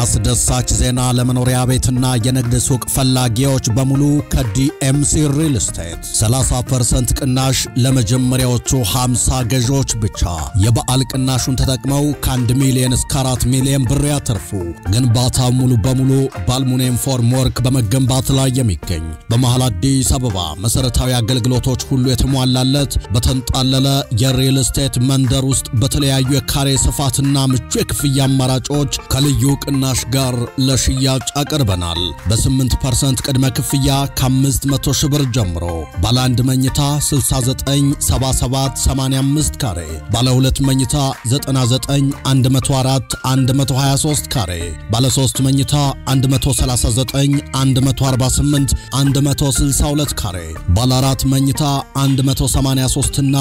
አስደሳች ዜና ለመኖሪያ ቤትና የንግድ ሱቅ ፈላጊዎች በሙሉ ከዲኤምሲ ሪል ስቴት 30 ቅናሽ ለመጀመሪያዎቹ 50 ገዢዎች ብቻ። የበዓል ቅናሹን ተጠቅመው ከ1 ሚሊዮን እስከ 4 ሚሊዮን ብር ያተርፉ። ግንባታው ሙሉ በሙሉ በአልሙኒየም ፎርም ወርክ በመገንባት ላይ የሚገኝ በመሃል አዲስ አበባ መሠረታዊ አገልግሎቶች ሁሉ የተሟላለት በተንጣለለ የሪል ስቴት መንደር ውስጥ በተለያዩ የካሬ ስፋትና ምቹ የክፍያ አማራጮች ከልዩ ቅና ቅናሽ ጋር ለሽያጭ አቅርበናል። በ8 ፐርሰንት ቅድመ ክፍያ ከ500 ሺህ ብር ጀምሮ ባለ አንድ መኝታ 69 77 ካሬ፣ ባለ ሁለት መኝታ 99 104 123 ካሬ፣ ባለ ሶስት መኝታ 139 148 162 ካሬ፣ ባለ አራት መኝታ 183 እና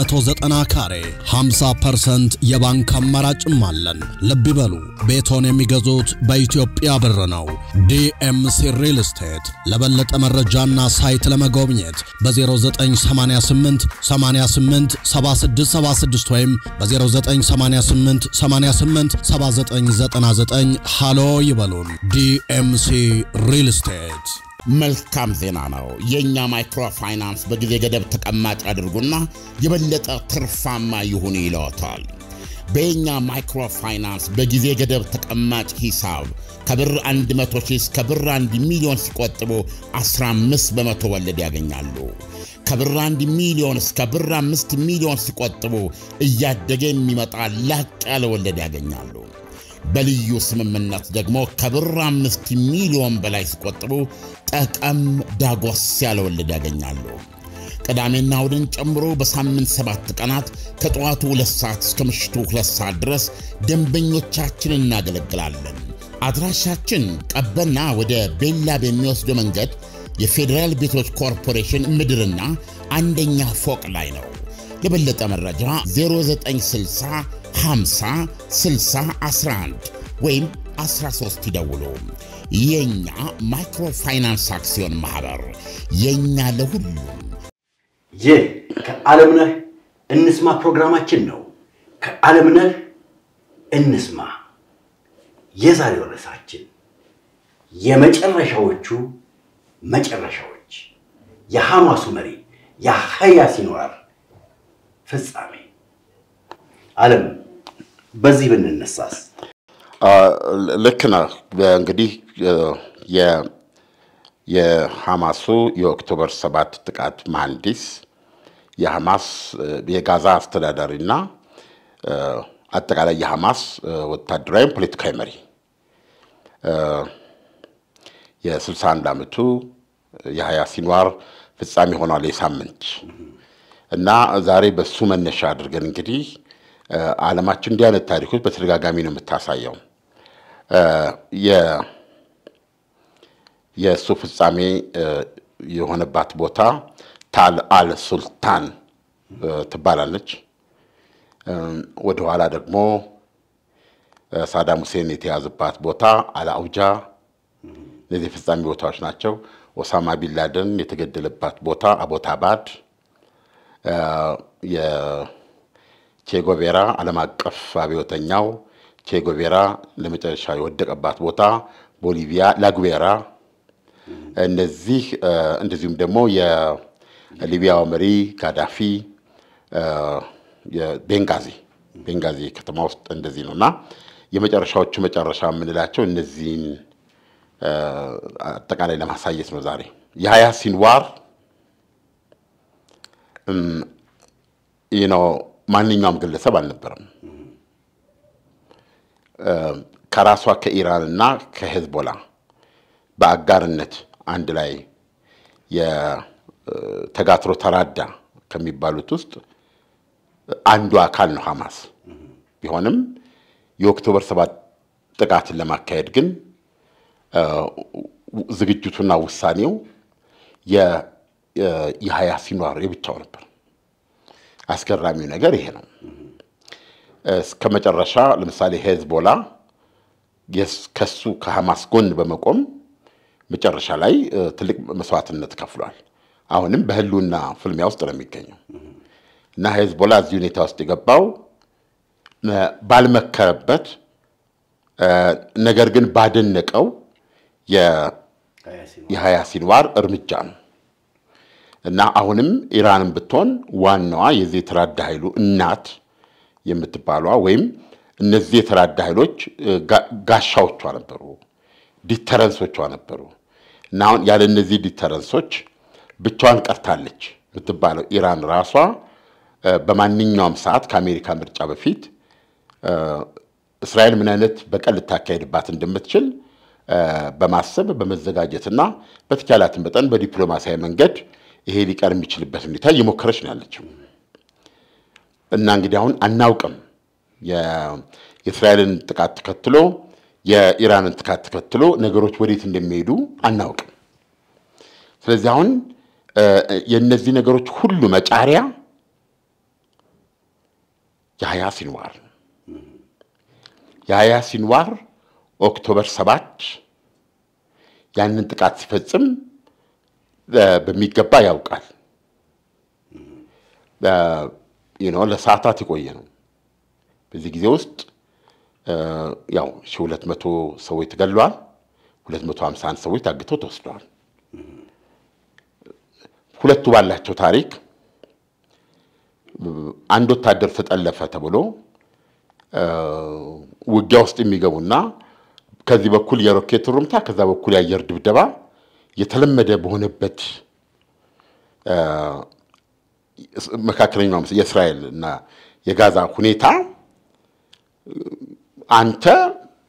190 ካሬ 50 ፐርሰንት የባንክ አማራጭም አለን። ልብ ይበሉ ቤቶን የሚገ ያገዙት በኢትዮጵያ ብር ነው። ዲኤምሲ ሪል ስቴት። ለበለጠ መረጃና ሳይት ለመጎብኘት በ0988 88 7676 ወይም በ0988 88 7999 ሃሎ ይበሉን። ዲኤምሲ ሪል ስቴት። መልካም ዜና ነው። የእኛ ማይክሮ ፋይናንስ በጊዜ ገደብ ተቀማጭ አድርጉና የበለጠ ትርፋማ ይሁን ይለዎታል። በኛ ማይክሮፋይናንስ በጊዜ ገደብ ተቀማጭ ሂሳብ ከብር 100 ሺህ እስከ ብር 1 ሚሊዮን ሲቆጥቡ 15 በመቶ ወለድ ያገኛሉ። ከብር 1 ሚሊዮን እስከ ብር 5 ሚሊዮን ሲቆጥቡ እያደገ የሚመጣ ላቅ ያለ ወለድ ያገኛሉ። በልዩ ስምምነት ደግሞ ከብር 5 ሚሊዮን በላይ ሲቆጥቡ ጠቀም ዳጎስ ያለ ወለድ ያገኛሉ። ቅዳሜና እሁድን ጨምሮ በሳምንት ሰባት ቀናት ከጠዋቱ ሁለት ሰዓት እስከ ምሽቱ ሁለት ሰዓት ድረስ ደንበኞቻችን እናገለግላለን። አድራሻችን ቀበና ወደ ቤላ በሚወስደው መንገድ የፌዴራል ቤቶች ኮርፖሬሽን ምድርና አንደኛ ፎቅ ላይ ነው። የበለጠ መረጃ 0960 50 60 11 ወይም 13 ይደውሉ። የእኛ ማይክሮፋይናንስ አክሲዮን ማኅበር የእኛ ለሁሉም ይህ ከዓለምነህ እንስማ ፕሮግራማችን ነው። ከዓለምነህ እንስማ የዛሬው ርዕሳችን የመጨረሻዎቹ መጨረሻዎች የሐማሱ መሪ የሐያ ሲንዋር ፍጻሜ። አለም በዚህ ብንነሳስ ልክ ነህ። እንግዲህ የሐማሱ የኦክቶበር ሰባት ጥቃት መሐንዲስ የሐማስ የጋዛ አስተዳዳሪና አጠቃላይ የሐማስ ወታደራዊም ፖለቲካዊ መሪ የ61 ዓመቱ የሀያ ሲንዋር ፍጻሜ ሆኗል ሳምንት እና ዛሬ በሱ መነሻ አድርገን እንግዲህ ዓለማችን እንዲህ አይነት ታሪኮች በተደጋጋሚ ነው የምታሳየው። የእሱ ፍጻሜ የሆነባት ቦታ ታል አል ሱልጣን ትባላለች። ወደኋላ ደግሞ ሳዳም ሁሴን የተያዘባት ቦታ አልአውጃ፣ እነዚህ የፍጻሜ ቦታዎች ናቸው። ኦሳማ ቢንላደን የተገደለባት ቦታ አቦታባድ፣ የቼጎቬራ ዓለም አቀፍ አብዮተኛው ቼጎቬራ ለመጨረሻ የወደቀባት ቦታ ቦሊቪያ ላጉቬራ፣ እነዚህ እንደዚሁም ደግሞ ሊቢያው መሪ ጋዳፊ ቤንጋዚ ቤንጋዚ ከተማ ውስጥ እንደዚህ ነው እና የመጨረሻዎቹ መጨረሻ የምንላቸው እነዚህን አጠቃላይ ለማሳየት ነው ዛሬ የሀያ ሲንዋር ነው ማንኛውም ግለሰብ አልነበረም። ከራሷ ከኢራን እና ከሄዝቦላ በአጋርነት አንድ ላይ ተጋትሮ ተራዳ ከሚባሉት ውስጥ አንዱ አካል ነው ሐማስ። ቢሆንም የኦክቶበር ሰባት ጥቃትን ለማካሄድ ግን ዝግጅቱና ውሳኔው የሀያ ሲኗር የብቻው ነበር። አስገራሚው ነገር ይሄ ነው። እስከ መጨረሻ ለምሳሌ ሄዝቦላ ከሱ ከሐማስ ጎን በመቆም መጨረሻ ላይ ትልቅ መስዋዕትነት ከፍሏል። አሁንም በህልውና ፍልሚያ ውስጥ ነው የሚገኘው እና ሄዝቦላ እዚህ ሁኔታ ውስጥ የገባው ባልመከረበት ነገር ግን ባደነቀው የሀያ ሲንዋር እርምጃ ነው እና አሁንም ኢራንም ብትሆን ዋናዋ የዚህ የተራዳ ኃይሉ እናት የምትባሏ ወይም እነዚህ የተራዳ ኃይሎች ጋሻዎቿ ነበሩ፣ ዲተረንሶቿ ነበሩ እና አሁን ያለ እነዚህ ዲተረንሶች ብቻዋን ቀርታለች የምትባለው ኢራን ራሷ በማንኛውም ሰዓት ከአሜሪካ ምርጫ በፊት እስራኤል ምን አይነት በቀል ልታካሄድባት እንደምትችል በማሰብ በመዘጋጀትና በተቻላት መጠን በዲፕሎማሲያዊ መንገድ ይሄ ሊቀር የሚችልበት ሁኔታ እየሞከረች ነው ያለችው እና እንግዲህ አሁን አናውቅም የእስራኤልን ጥቃት ተከትሎ የኢራንን ጥቃት ተከትሎ ነገሮች ወዴት እንደሚሄዱ አናውቅም። ስለዚህ አሁን የእነዚህ ነገሮች ሁሉ መጫሪያ የሀያ ሲንዋር የሀያ ሲንዋር ኦክቶበር ሰባት ያንን ጥቃት ሲፈጽም በሚገባ ያውቃል። ለሰዓታት የቆየ ነው። በዚህ ጊዜ ውስጥ ያው ሺህ ሁለት መቶ ሰዎች ተገለዋል። ሁለት መቶ ሀምሳ አንድ ሰዎች ታግተው ተወስደዋል። ሁለቱ ባላቸው ታሪክ አንድ ወታደር ተጠለፈ ተብሎ ውጊያ ውስጥ የሚገቡና ከዚህ በኩል የሮኬት ሩምታ ከዛ በኩል የአየር ድብደባ የተለመደ በሆነበት መካከለኛው የእስራኤል እና የጋዛ ሁኔታ አንተ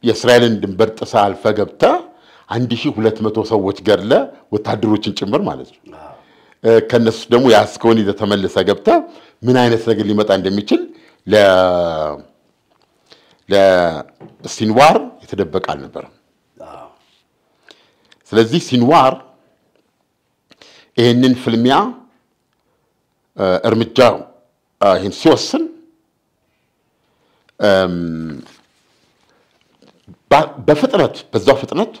የእስራኤልን ድንበር ጥሰ አልፈ ገብተ አንድ ሺህ ሁለት መቶ ሰዎች ገለ ወታደሮችን ጭምር ማለት ነው። ከነሱ ደግሞ የአስከውን ይዘህ ተመልሰህ ምን አይነት ነገር ሊመጣ እንደሚችል ለሲንዋር የተደበቀ አልነበረም። ስለዚህ ሲንዋር ይህንን ፍልሚያ እርምጃ ይህን ሲወስን በፍጥነት በዛው ፍጥነት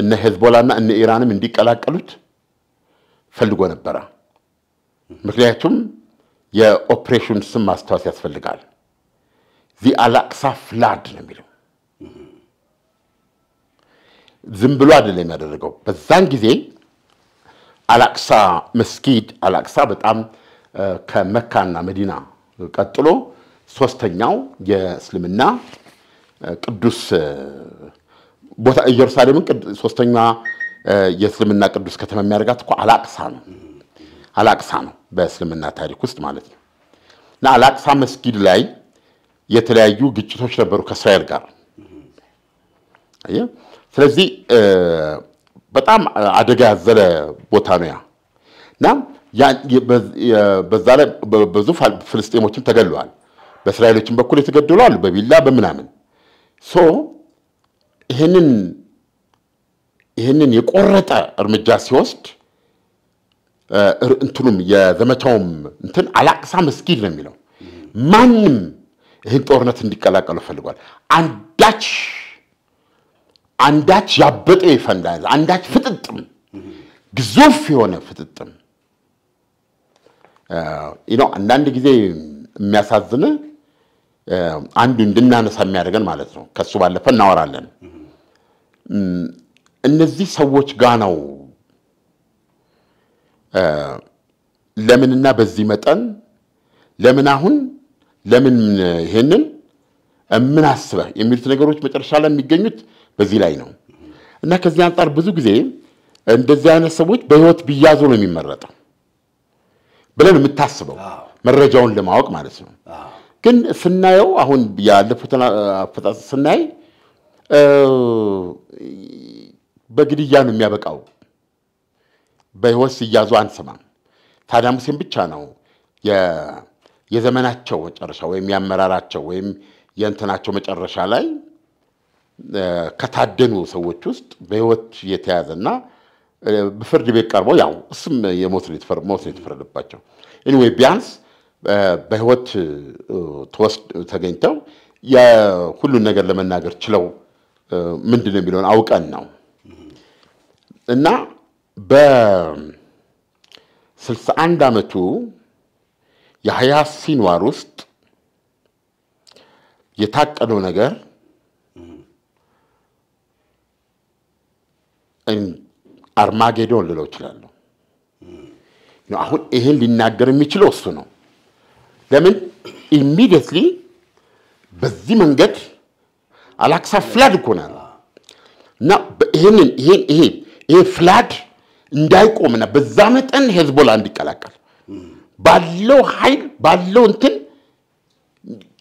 እነ ሄዝቦላና እነ ኢራንም እንዲቀላቀሉት ፈልጎ ነበረ። ምክንያቱም የኦፕሬሽን ስም ማስታወስ ያስፈልጋል። ዚ አላቅሳ ፍላድ ነው የሚለው ዝም ብሎ አይደለም የሚያደረገው። በዛን ጊዜ አላቅሳ መስጊድ አላቅሳ በጣም ከመካና መዲና ቀጥሎ ሶስተኛው የእስልምና ቅዱስ ቦታ ኢየሩሳሌምን ሶስተኛ የእስልምና ቅዱስ ከተማ የሚያደርጋት እኮ አላቅሳ ነው። አላቅሳ ነው በእስልምና ታሪክ ውስጥ ማለት ነው። እና አላቅሳ መስጊድ ላይ የተለያዩ ግጭቶች ነበሩ ከእስራኤል ጋር። ስለዚህ በጣም አደጋ ያዘለ ቦታ ነው ያ እና በዛ ላይ ብዙ ፍልስጤሞችም ተገለዋል። በእስራኤሎችም በኩል የተገደሉ አሉ፣ በቢላ በምናምን ሶ ይህንን ይህንን የቆረጠ እርምጃ ሲወስድ እንትኑም የዘመቻውም እንትን አላቅሳ መስጊድ ነው የሚለው ማንም ይህን ጦርነት እንዲቀላቀሉ ፈልጓል። አንዳች አንዳች ያበጠ ይፈንዳ አንዳች ፍጥጥም ግዙፍ የሆነ ፍጥጥም ነው። አንዳንድ ጊዜ የሚያሳዝን አንዱ እንድናነሳ የሚያደርገን ማለት ነው። ከሱ ባለፈ እናወራለን። እነዚህ ሰዎች ጋ ነው ለምንና በዚህ መጠን ለምን አሁን ለምን ይሄንን ምን አስበህ የሚሉት ነገሮች መጨረሻ ላይ የሚገኙት በዚህ ላይ ነው እና ከዚህ አንጻር ብዙ ጊዜ እንደዚህ አይነት ሰዎች በህይወት ቢያዙ ነው የሚመረጠው ብለን የምታስበው መረጃውን ለማወቅ ማለት ነው። ግን ስናየው አሁን ያለፉትን ስናይ በግድያ ነው የሚያበቃው። በህይወት ሲያዙ አንሰማም። ሳዳም ሁሴን ብቻ ነው የዘመናቸው መጨረሻ ወይም የአመራራቸው ወይም የእንትናቸው መጨረሻ ላይ ከታደኑ ሰዎች ውስጥ በህይወት የተያዘና በፍርድ ቤት ቀርበው ያው እሱም የሞት የተፈረደባቸው ኤኒዌይ ቢያንስ በህይወት ተወስድ ተገኝተው የሁሉን ነገር ለመናገር ችለው ምንድን ነው የሚለውን አውቀን ነው እና በ61 ዓመቱ የሀያ ሲንዋር ውስጥ የታቀደው ነገር አርማጌዶን ልለው እችላለሁ። አሁን ይህን ሊናገር የሚችለው እሱ ነው። ለምን ኢሚዲየትሊ በዚህ መንገድ አላክሳ ፍላድ እኮ ነው እና ይህንን ይሄን ይሄን ይህ ፍላድ እንዳይቆምና በዛ መጠን ሄዝቦላ እንዲቀላቀል ባለው ኃይል ባለው እንትን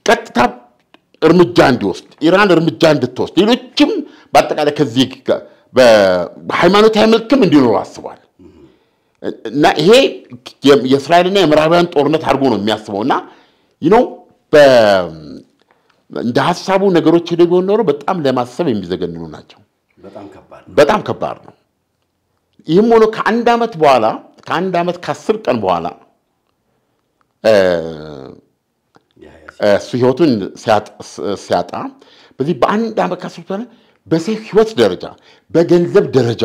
ቀጥታ እርምጃ እንዲወስድ ኢራን እርምጃ እንድትወስድ ሌሎችም በአጠቃላይ ከዚህ በሃይማኖታዊ መልክም እንዲኖሩ አስቧል እና ይሄ የእስራኤልና የምዕራባውያን ጦርነት አድርጎ ነው የሚያስበው እና ይነው እንደ ሀሳቡ ነገሮች ሄደ ቢሆን ኖሮ በጣም ለማሰብ የሚዘገንኑ ናቸው። በጣም ከባድ ነው። ይህም ሆኖ ከአንድ ዓመት በኋላ ከአንድ ዓመት ከአስር ቀን በኋላ እሱ ህይወቱን ሲያጣ በዚህ በአንድ ዓመት ከአስር ቀን በሰው ህይወት ደረጃ በገንዘብ ደረጃ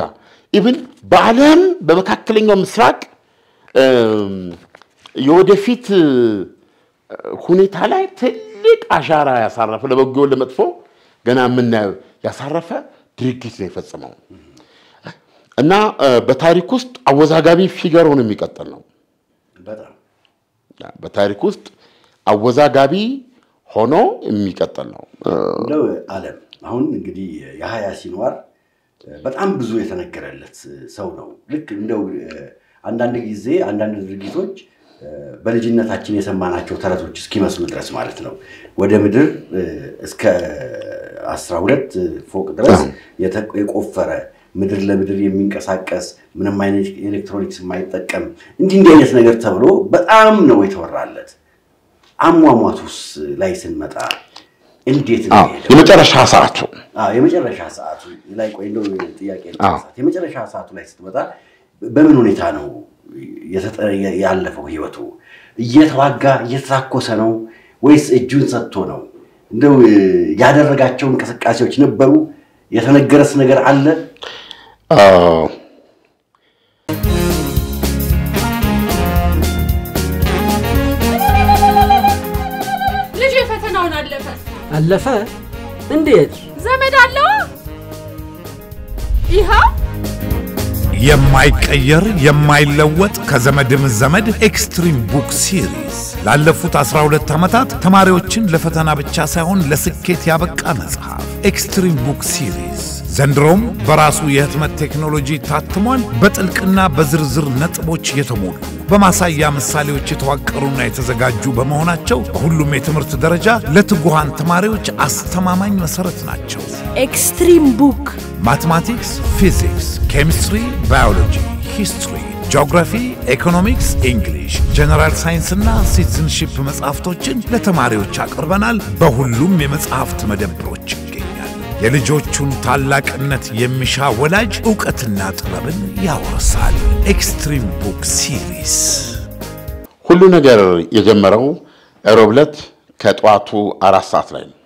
ኢብን በዓለም በመካከለኛው ምስራቅ የወደፊት ሁኔታ ላይ ትልቅ አሻራ ያሳረፈ ለበጎ ለመጥፎ ገና የምናየው ያሳረፈ ድርጊት ነው የፈጸመው። እና በታሪክ ውስጥ አወዛጋቢ ፊገር ሆኖ የሚቀጥል ነው። በታሪክ ውስጥ አወዛጋቢ ሆኖ የሚቀጥል ነው። እንደው አለም አሁን እንግዲህ የሀያ ሲንዋር በጣም ብዙ የተነገረለት ሰው ነው። ልክ እንደው አንዳንድ ጊዜ አንዳንድ ድርጊቶች በልጅነታችን የሰማናቸው ተረቶች እስኪመስሉ ድረስ ማለት ነው ወደ ምድር እስከ አስራ ሁለት ፎቅ ድረስ የቆፈረ ምድር ለምድር የሚንቀሳቀስ ምንም አይነት ኤሌክትሮኒክስ የማይጠቀም እንዲህ እንዲህ አይነት ነገር ተብሎ በጣም ነው የተወራለት። አሟሟቱስ ላይ ስንመጣ እንዴት የመጨረሻ ሰዓቱ የመጨረሻ ሰዓቱ ላይ ቆይ እንደው ጥያቄ የመጨረሻ ሰዓቱ ላይ ስትመጣ በምን ሁኔታ ነው ያለፈው ህይወቱ? እየተዋጋ እየተታኮሰ ነው ወይስ እጁን ሰጥቶ ነው? እንደው ያደረጋቸው እንቅስቃሴዎች ነበሩ? የተነገረስ ነገር አለ? Oh. ልጅ ፈተናውን አለፈ። አለፈ? እንዴት? ዘመድ አለው። ይኸው የማይቀየር የማይለወጥ ከዘመድም ዘመድ ኤክስትሪም ቡክ ሲሪስ ላለፉት 12 ዓመታት ተማሪዎችን ለፈተና ብቻ ሳይሆን ለስኬት ያበቃ መጽሐፍ ኤክስትሪም ቡክ ሲሪስ። ዘንድሮም በራሱ የህትመት ቴክኖሎጂ ታትሟል። በጥልቅና በዝርዝር ነጥቦች የተሞሉ በማሳያ ምሳሌዎች የተዋቀሩና የተዘጋጁ በመሆናቸው በሁሉም የትምህርት ደረጃ ለትጉሃን ተማሪዎች አስተማማኝ መሰረት ናቸው። ኤክስትሪም ቡክ ማትማቲክስ፣ ፊዚክስ፣ ኬሚስትሪ፣ ባዮሎጂ፣ ሂስትሪ፣ ጂኦግራፊ፣ ኢኮኖሚክስ፣ እንግሊሽ፣ ጀነራል ሳይንስና ሲቲዝንሺፕ መጽሐፍቶችን ለተማሪዎች አቅርበናል። በሁሉም የመጽሐፍት መደብሮች የልጆቹን ታላቅነት የሚሻ ወላጅ እውቀትና ጥበብን ያወርሳል። ኤክስትሪም ቡክ ሲሪስ ሁሉ ነገር የጀመረው ሮብ ዕለት ከጠዋቱ አራት ሰዓት ላይ ነው።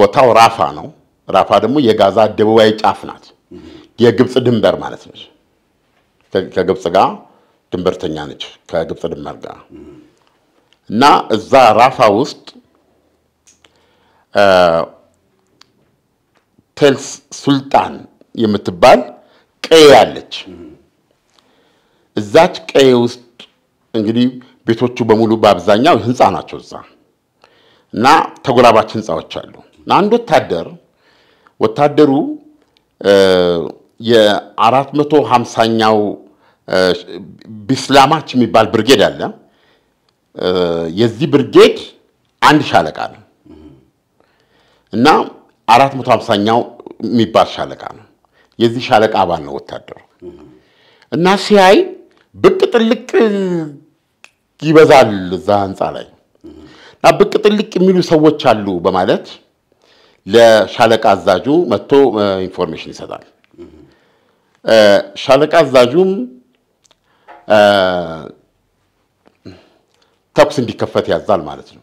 ቦታው ራፋ ነው። ራፋ ደግሞ የጋዛ ደቡባዊ ጫፍ ናት። የግብፅ ድንበር ማለት ነች። ከግብፅ ጋር ድንበርተኛ ነች። ከግብፅ ድንበር ጋር እና እዛ ራፋ ውስጥ ቴልስ ሱልጣን የምትባል ቀዬ አለች። እዛች ቀዬ ውስጥ እንግዲህ ቤቶቹ በሙሉ በአብዛኛው ህንፃ ናቸው እዛ እና ተጎራባች ህንፃዎች አሉ እና አንድ ወታደር ወታደሩ የአራት መቶ ሀምሳኛው ቢስላማች የሚባል ብርጌድ አለ። የዚህ ብርጌድ አንድ ሻለቃ ነው። እና አራት መቶ ሀምሳኛው የሚባል ሻለቃ ነው። የዚህ ሻለቃ አባል ነው ወታደሩ እና ሲያይ ብቅ ጥልቅ ይበዛል እዛ ህንፃ ላይ እና ብቅ ጥልቅ የሚሉ ሰዎች አሉ በማለት ለሻለቃ አዛዡ መጥቶ ኢንፎርሜሽን ይሰጣል። ሻለቃ አዛዡም ተኩስ እንዲከፈት ያዛል ማለት ነው።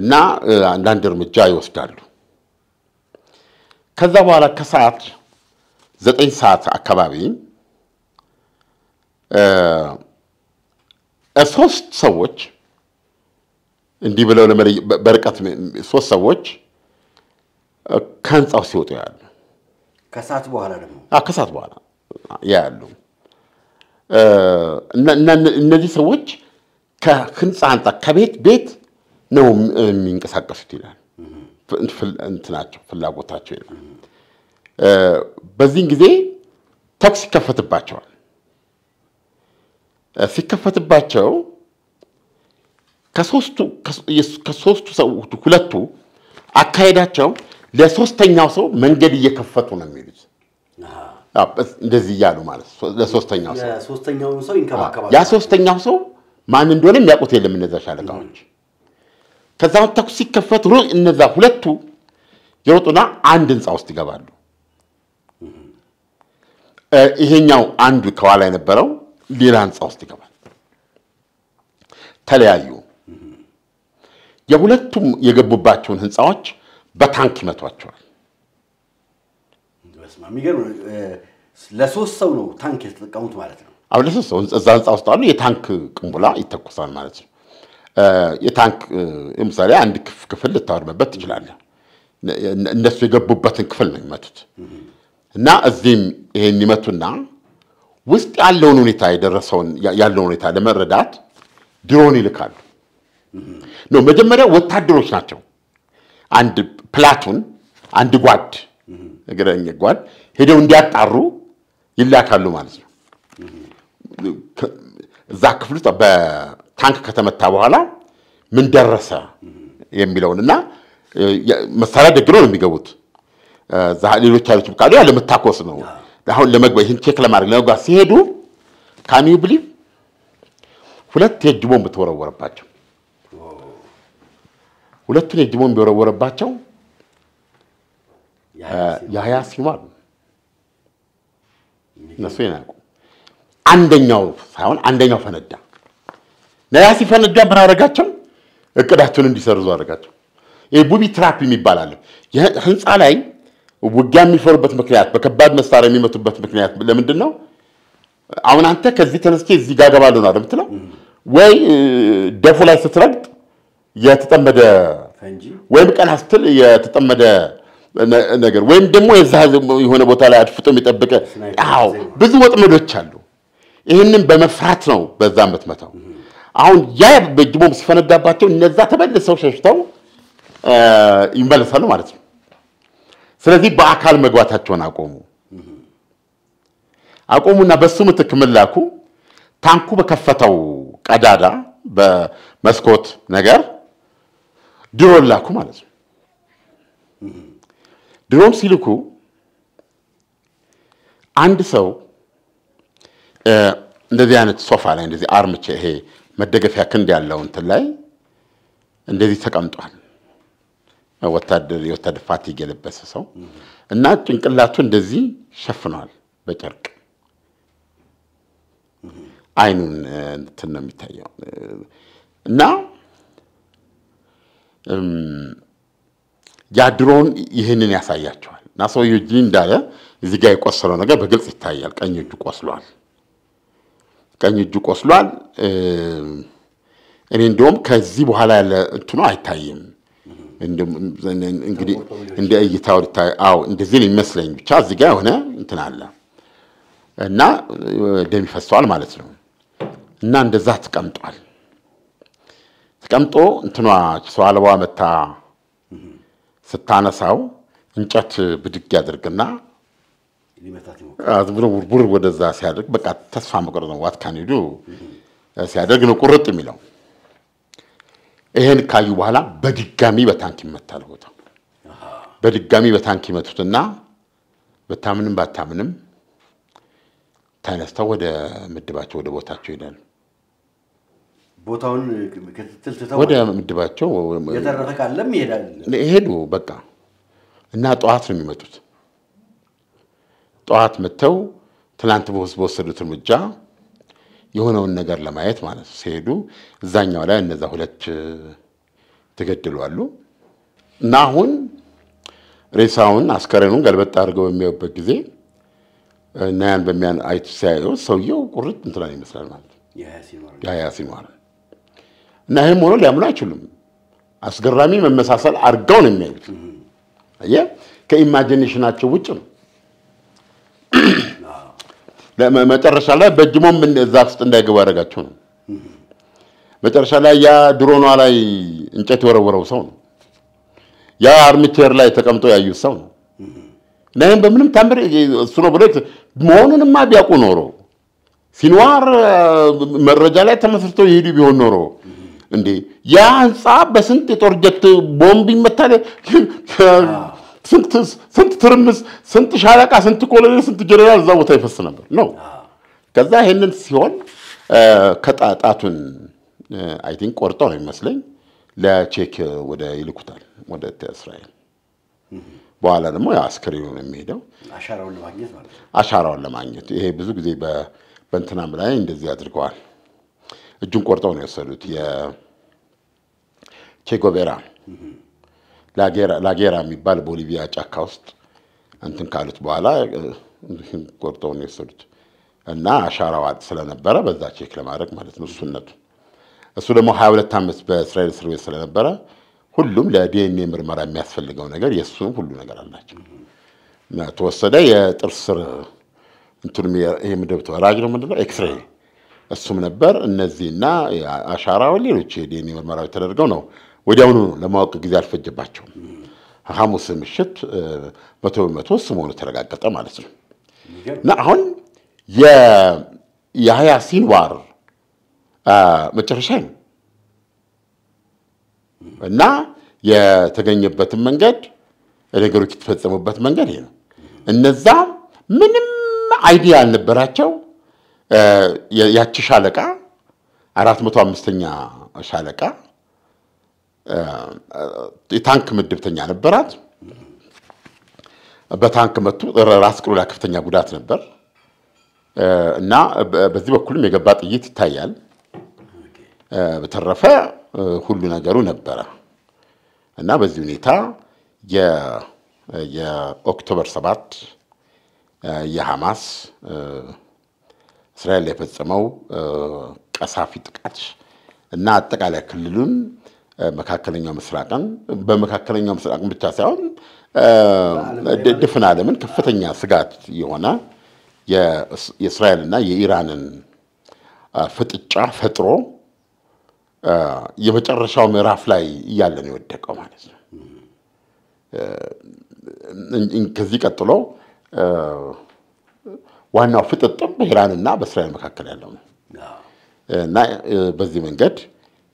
እና አንዳንድ እርምጃ ይወስዳሉ። ከዛ በኋላ ከሰዓት ዘጠኝ ሰዓት አካባቢ ሶስት ሰዎች እንዲህ ብለው በርቀት ሶስት ሰዎች ከህንፃው ሲወጡ ያሉ ከሰዓት በኋላ ደግሞ ከሰዓት በኋላ ያሉ እነዚህ ሰዎች ከህንፃ ህንፃ ከቤት ቤት ነው የሚንቀሳቀሱት ይላል እንትናቸው ፍላጎታቸው ይላል። በዚህን ጊዜ ተኩስ ይከፈትባቸዋል። ሲከፈትባቸው ከሶስቱ ሰው ሁለቱ አካሄዳቸው ለሶስተኛው ሰው መንገድ እየከፈቱ ነው የሚሉት እንደዚህ እያሉ ማለት ለሶስተኛው ሰው ያ ሶስተኛው ሰው ማን እንደሆነ የሚያውቁት የለም እነዛ ሻለቃዎች። ከዛ ተኩስ ሲከፈት ሩጥ እነዛ ሁለቱ የሮጡና አንድ ህንፃ ውስጥ ይገባሉ። ይሄኛው አንዱ ከኋላ የነበረው ሌላ ህንፃ ውስጥ ይገባል። ተለያዩ። የሁለቱም የገቡባቸውን ህንፃዎች በታንክ ይመቷቸዋል። ለሶስት ሰው ነው ታንክ የተጠቀሙት ማለት ነው። አሁን ለሶስት ሰው እዛ ህንፃ ውስጥ አሉ። የታንክ ቅንቡላ ይተኩሳል ማለት ነው። የታንክ ለምሳሌ አንድ ክፍል ልታወድመበት ትችላለህ። እነሱ የገቡበትን ክፍል ነው የሚመቱት እና እዚህም ይሄን ይመቱና ውስጥ ያለውን ሁኔታ የደረሰውን ያለውን ሁኔታ ለመረዳት ድሮን ይልካሉ። ነው መጀመሪያ ወታደሮች ናቸው። አንድ ፕላቱን አንድ ጓድ እግረኛ ጓድ ሄደው እንዲያጣሩ ይላካሉ ማለት ነው። እዛ ክፍል ውስጥ በታንክ ከተመታ በኋላ ምን ደረሰ የሚለውን እና መሳሪያ ደግነው ነው የሚገቡት። ሌሎች ኃይሎችም ካሉ ያው ለመታኮስ ነው። አሁን ለመግባ ይህን ቼክ ለማድረግ ለመግባት ሲሄዱ ካሚዩ ብሊቭ ሁለት የእጅ ቦምብ ተወረወረባቸው። ሁለቱን የእጅ ቦምብ የወረወረባቸው ያህያ ሲንዋር እነሱ ናቁ አንደኛው ሳይሆን አንደኛው ፈነዳ። ያ ሲፈነዳ ምን አደረጋቸው? እቅዳቸውን እንዲሰርዙ አደረጋቸው። ቡቢ ትራፕ የሚባል አለ። ህንፃ ላይ ውጊያ የሚፈሩበት ምክንያት፣ በከባድ መሳሪያ የሚመቱበት ምክንያት ለምንድን ነው? አሁን አንተ ከዚህ ተነስቼ እዚህ ጋር እገባለሁ ነው የምትለው፣ ወይ ደፉ ላይ ስትረግጥ የተጠመደ ወይም ቀና ስትል የተጠመደ ነገር ወይም ደግሞ የዛ የሆነ ቦታ ላይ አድፍጦ የሚጠብቀ። አዎ ብዙ ወጥመዶች አሉ። ይህንን በመፍራት ነው በዛ የምትመታው። አሁን ያ በእጅ ቦምብ ሲፈነዳባቸው እነዛ ተመልሰው ሸሽተው ይመለሳሉ ማለት ነው። ስለዚህ በአካል መግባታቸውን አቆሙ አቆሙና በሱ ምትክ ምላኩ ታንኩ በከፈተው ቀዳዳ በመስኮት ነገር ድሮን ላኩ ማለት ነው። ድሮን ሲልኩ አንድ ሰው እንደዚህ አይነት ሶፋ ላይ እንደዚህ አርምቼ ይሄ መደገፊያ ክንድ ያለው እንትን ላይ እንደዚህ ተቀምጧል። ወታደር የወታደር ፋቲግ የለበሰ ሰው እና ጭንቅላቱ እንደዚህ ሸፍኗል በጨርቅ አይኑን እንትን ነው የሚታየው እና ያድሮውን ይህንን ያሳያቸዋል እና ሰውዬው እንዳለ እዚህ ጋር የቆሰለው ነገር በግልጽ ይታያል። ቀኝ እጁ ቆስሏል። ቀኝ እጁ ቆስሏል። እኔ እንዲሁም ከዚህ በኋላ ያለ እንትኑ አይታይም። እንግዲህ እንደ እይታው አዎ፣ እንደዚህ ይመስለኝ ብቻ እዚህ ጋር የሆነ እንትን አለ እና ደም ይፈሰዋል ማለት ነው። እና እንደዛ ተቀምጧል። ተቀምጦ እንትኗ ሰው አልባዋ መታ ስታነሳው እንጨት ብድግ ያደርግና ውርውር ወደዛ ሲያደርግ በቃ ተስፋ መቁረጥ ነው። ዋት ካን ዩ ዱ ሲያደርግ ነው ቁርጥ የሚለው። ይሄን ካዩ በኋላ በድጋሚ በታንክ ይመታል ቦታ በድጋሚ በታንክ ይመቱትና በታምንም ባታምንም ተነስተው ወደ ምድባቸው ወደ ቦታቸው ይሄዳሉ። ቦታውን ክትትል ትተው ወደ ምድባቸው የተረፈ ካለም ይሄዳል። ሄዱ በቃ እና ጠዋት ነው የሚመጡት ጠዋት መጥተው ትናንት በወሰዱት እርምጃ የሆነውን ነገር ለማየት ማለት ነው። ሲሄዱ እዛኛው ላይ እነዛ ሁለት ተገደሉ አሉ እና አሁን ሬሳውን አስከሬኑን ገልበጥ አድርገው በሚያዩበት ጊዜ እናያን በሚያን አይቱ ሲያየው ሰውየው ቁርጥ እንትላን ይመስላል ማለት ያያ ሲኗር እና ይህም ሆኖ ሊያምኑ አይችሉም። አስገራሚ መመሳሰል አድርገው ነው የሚያዩት። አየህ፣ ከኢማጂኔሽናቸው ውጭ ነው። መጨረሻ ላይ በእጅሞም እዛ ውስጥ እንዳይገቡ ያደረጋቸው ነው። መጨረሻ ላይ ያ ድሮኗ ላይ እንጨት የወረወረው ሰው ነው። ያ አርሚቴር ላይ ተቀምጦ ያዩት ሰው ነው። እና ይህም በምንም ታምር እሱ ነው ብሎ መሆኑንማ ቢያውቁ ኖሮ ሲንዋር መረጃ ላይ ተመስርቶ ይሄዱ ቢሆን ኖሮ እንዴ ያ ህንፃ በስንት የጦር ጀት ቦምብ ይመታል። ስንት ትርምስ፣ ስንት ሻለቃ፣ ስንት ኮሎኔል፣ ስንት ጀኔራል እዛ ቦታ ይፈስ ነበር ነው። ከዛ ይሄንን ሲሆን ከጣጣቱን አይ ቲንክ ቆርጦ ነው ይመስለኝ ለቼክ ወደ ይልኩታል ወደ እስራኤል። በኋላ ደግሞ ያው አስክሬኑ ነው የሚሄደው አሻራውን ለማግኘት አሻራውን ለማግኘት ይሄ ብዙ ጊዜ በእንትናም ላይ እንደዚህ አድርገዋል። እጁን ቆርጠው ነው የወሰዱት የቼጎቬራ ላጌራ የሚባል ቦሊቪያ ጫካ ውስጥ እንትን ካሉት በኋላ ቆርጠው ነው የወሰዱት እና አሻራዋ ስለነበረ በዛ ቼክ ለማድረግ ማለት ነው እሱነቱ። እሱ ደግሞ 22 ዓመት በእስራኤል እስር ቤት ስለነበረ ሁሉም ለዲኤንኤ ምርመራ የሚያስፈልገው ነገር የእሱ ሁሉ ነገር አላቸው። ተወሰደ የጥርስ ስር እንትንም የምድብ ተወራጅ ነው ምንድነው ኤክስሬ እሱም ነበር። እነዚህና አሻራው ሌሎች የዲኤንኤ ምርመራዎች ተደርገው ነው ወዲያውኑ ለማወቅ ጊዜ አልፈጀባቸውም። ሐሙስ ምሽት መቶ በመቶ እሱ ተረጋገጠ ማለት ነው። እና አሁን የያህያ ሲንዋር መጨረሻ ነው እና የተገኘበትን መንገድ ነገሮች የተፈጸሙበት መንገድ ይሄ ነው። እነዛ ምንም አይዲያ አልነበራቸው። ያቺ ሻለቃ አራት መቶ አምስተኛ ሻለቃ የታንክ ምድብተኛ ነበራት። በታንክ መቱ። ራስ ቅሎ ላይ ከፍተኛ ጉዳት ነበር እና በዚህ በኩልም የገባ ጥይት ይታያል። በተረፈ ሁሉ ነገሩ ነበረ እና በዚህ ሁኔታ የኦክቶበር ሰባት የሐማስ እስራኤል ላይ የፈጸመው ቀሳፊ ጥቃት እና አጠቃላይ ክልሉን መካከለኛው ምስራቅን በመካከለኛው ምስራቅን ብቻ ሳይሆን ድፍን ዓለምን ከፍተኛ ስጋት የሆነ የእስራኤልና የኢራንን ፍጥጫ ፈጥሮ የመጨረሻው ምዕራፍ ላይ እያለ ነው የወደቀው ማለት ነው። ከዚህ ቀጥሎ ዋናው ፍጥጥም በኢራንና በእስራኤል መካከል ያለው ነው እና በዚህ መንገድ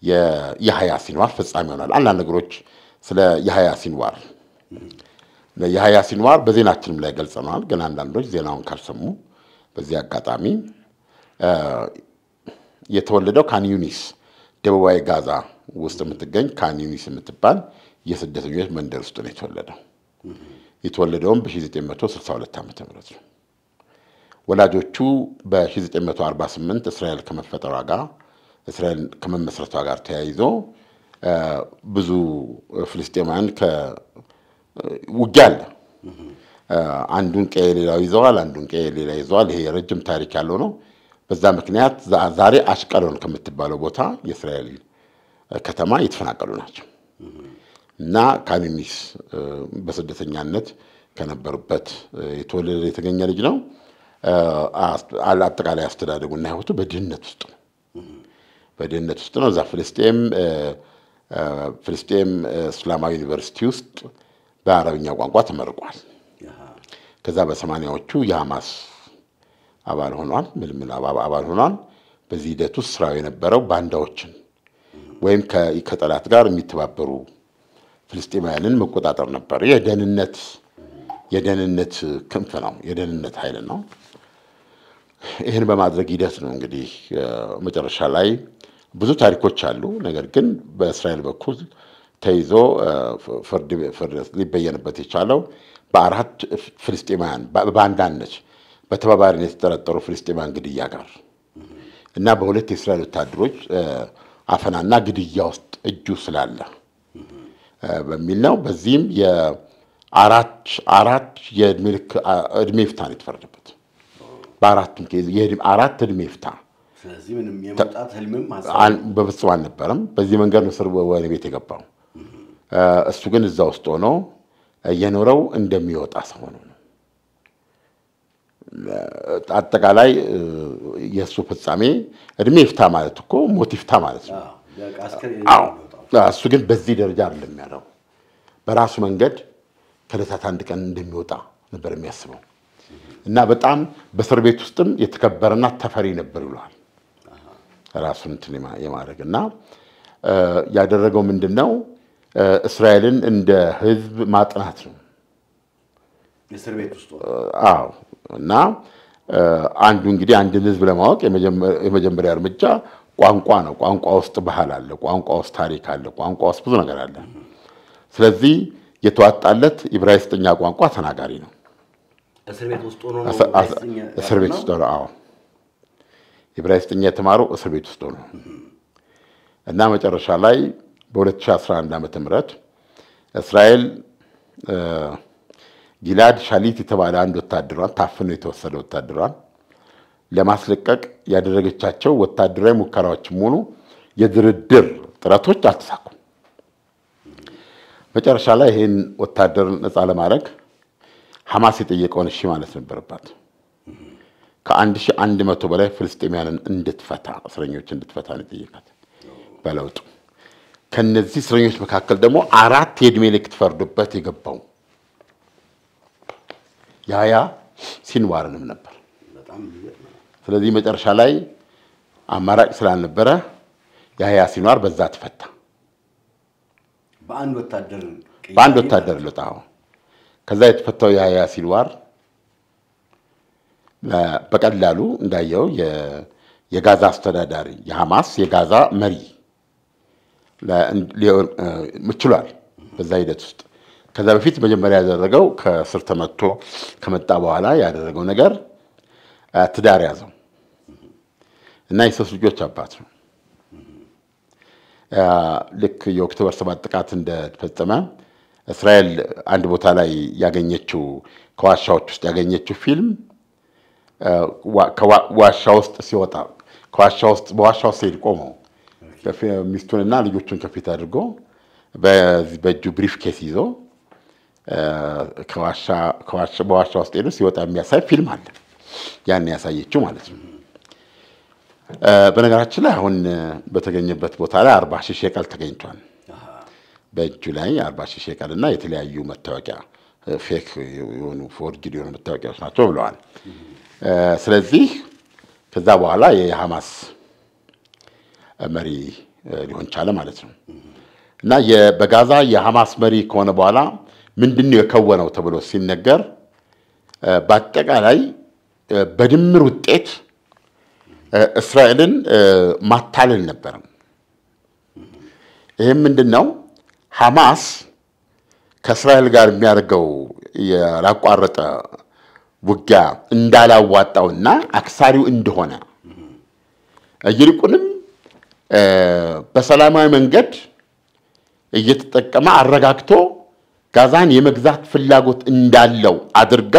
የያህያ ሲንዋር ፍጻሜ ይሆናል። አንዳንድ ነገሮች ስለ የያህያ ሲንዋር የያህያ ሲንዋር በዜናችንም ላይ ገልጸነዋል። ግን አንዳንዶች ዜናውን ካልሰሙ በዚህ አጋጣሚ የተወለደው ካን ዩኒስ ደቡባዊ ጋዛ ውስጥ የምትገኝ ካን ዩኒስ የምትባል የስደተኞች መንደር ውስጥ ነው የተወለደው። የተወለደውም በ1962 ዓ ም ነው። ወላጆቹ በ1948 እስራኤል ከመፈጠሯ ጋር እስራኤል ከመመስረቷ ጋር ተያይዞ ብዙ ፍልስጤማውያን ውጊያ አለ። አንዱን ቀዬ ሌላው ይዘዋል፣ አንዱን ቀዬ ሌላ ይዘዋል። ይሄ ረጅም ታሪክ ያለው ነው። በዛ ምክንያት ዛሬ አሽቀሎን ከምትባለው ቦታ የእስራኤል ከተማ የተፈናቀሉ ናቸው እና ካሚሚስ በስደተኛነት ከነበሩበት የተወለደ የተገኘ ልጅ ነው። አጠቃላይ አስተዳደጉና ህይወቱ በድህነት ውስጥ ነው። በድህነት ውስጥ ነው። እዛ ፍልስጤም ፍልስጤም እስላማዊ ዩኒቨርሲቲ ውስጥ በአረብኛ ቋንቋ ተመርቋል። ከዛ በሰማንያዎቹ የሐማስ አባል ሆኗል፣ ምልምል አባል ሆኗል። በዚህ ሂደት ውስጥ ስራው የነበረው ባንዳዎችን ወይም ከጠላት ጋር የሚተባበሩ ፍልስጤማውያንን መቆጣጠር ነበር። የደህንነት የደህንነት ክንፍ ነው፣ የደህንነት ኃይል ነው። ይህን በማድረግ ሂደት ነው እንግዲህ መጨረሻ ላይ ብዙ ታሪኮች አሉ። ነገር ግን በእስራኤል በኩል ተይዞ ፍርድ ሊበየንበት የቻለው በአራት ፍልስጤማውያን በባንዳነት በተባባሪነት የተጠረጠሩ ፍልስጤማውያን ግድያ ጋር እና በሁለት የእስራኤል ወታደሮች አፈናና ግድያ ውስጥ እጁ ስላለ በሚል ነው። በዚህም የአራት አራት የእድሜ ፍታ ነው የተፈረደበት። በአራት አራት እድሜ ፍታ ስለዚህ ምንም የመውጣት ህልምም በፍጹም አልነበረም። በዚህ መንገድ ነው ስር ወደ ቤት የገባው። እሱ ግን እዛ ውስጥ ሆኖ የኖረው እንደሚወጣ ሰው ነው። አጠቃላይ የእሱ ፍጻሜ እድሜ ይፍታ ማለት እኮ ሞት ይፍታ ማለት ነው። እሱ ግን በዚህ ደረጃ አይደለም ያለው። በራሱ መንገድ ከዕለታት አንድ ቀን እንደሚወጣ ነበር የሚያስበው እና በጣም በእስር ቤት ውስጥም የተከበረና ተፈሪ ነበር ይለዋል። ራሱን እንትን የማድረግ እና ያደረገው ምንድን ነው? እስራኤልን እንደ ህዝብ ማጥናት ነው። እስር ቤት ውስጥ አዎ። እና አንዱ እንግዲህ አንድን ህዝብ ለማወቅ የመጀመሪያ እርምጃ ቋንቋ ነው። ቋንቋ ውስጥ ባህል አለ፣ ቋንቋ ውስጥ ታሪክ አለ፣ ቋንቋ ውስጥ ብዙ ነገር አለ። ስለዚህ የተዋጣለት ዕብራይስጥኛ ቋንቋ ተናጋሪ ነው እስር ቤት ውስጥ ሆኖ። አዎ ዕብራይስጥኛ የተማሩ እስር ቤት ውስጥ ሆኖ እና መጨረሻ ላይ በ2011 ዓ ም እስራኤል ጊላድ ሻሊት የተባለ አንድ ወታደሯን ታፍኖ የተወሰደ ወታደሯን ለማስለቀቅ ያደረገቻቸው ወታደራዊ ሙከራዎችም ሆኑ የድርድር ጥረቶች አልተሳኩም። መጨረሻ ላይ ይህን ወታደር ነፃ ለማድረግ ሐማስ የጠየቀውን እሺ ማለት ነበረባት። ከ1100 በላይ ፍልስጤሚያንን እንድትፈታ እስረኞች እንድትፈታ ነው የጠየቃት። በለውጡ ከነዚህ እስረኞች መካከል ደግሞ አራት የእድሜ ልክ ትፈርዱበት የገባው ያያ ሲንዋርንም ነበር። ስለዚህ መጨረሻ ላይ አማራጭ ስላልነበረ ያያ ሲንዋር በዛ ትፈታ በአንድ ወታደር ልጣ ከዛ የተፈታው ያያ ሲንዋር በቀላሉ እንዳየው የጋዛ አስተዳዳሪ የሐማስ የጋዛ መሪ ምችሏል በዛ ሂደት ውስጥ ከዛ በፊት መጀመሪያ ያደረገው ከስር ተመቶ ከመጣ በኋላ ያደረገው ነገር ትዳር ያዘው እና የሶስት ልጆች አባት ነው። ልክ የኦክቶበር ሰባት ጥቃት እንደተፈጸመ እስራኤል አንድ ቦታ ላይ ያገኘችው ከዋሻዎች ውስጥ ያገኘችው ፊልም ዋሻ ውስጥ ሲወጣ ከዋሻ ውስጥ በዋሻ ውስጥ ሲሄድ ቆመው ሚስቱንና ልጆቹን ከፊት አድርጎ በእጁ ብሪፍ ኬስ ይዞ በዋሻ ውስጥ ሄዶ ሲወጣ የሚያሳይ ፊልም አለ። ያን ያሳየችው ማለት ነው። በነገራችን ላይ አሁን በተገኘበት ቦታ ላይ አርባ ሺህ ሸቀል ተገኝቷል። በእጁ ላይ አርባ ሺህ ሸቀል እና የተለያዩ መታወቂያ ፌክ የሆኑ ፎርጅድ የሆኑ መታወቂያዎች ናቸው ብለዋል። ስለዚህ ከዛ በኋላ የሐማስ መሪ ሊሆን ቻለ ማለት ነው እና በጋዛ የሐማስ መሪ ከሆነ በኋላ ምንድን ነው የከወነው ተብሎ ሲነገር በአጠቃላይ በድምር ውጤት እስራኤልን ማታለል ነበር። ይህም ምንድን ነው? ሐማስ ከእስራኤል ጋር የሚያደርገው ያላቋረጠ ውጊያ እንዳላዋጣውና አክሳሪው እንደሆነ ይልቁንም በሰላማዊ መንገድ እየተጠቀመ አረጋግቶ ጋዛን የመግዛት ፍላጎት እንዳለው አድርጋ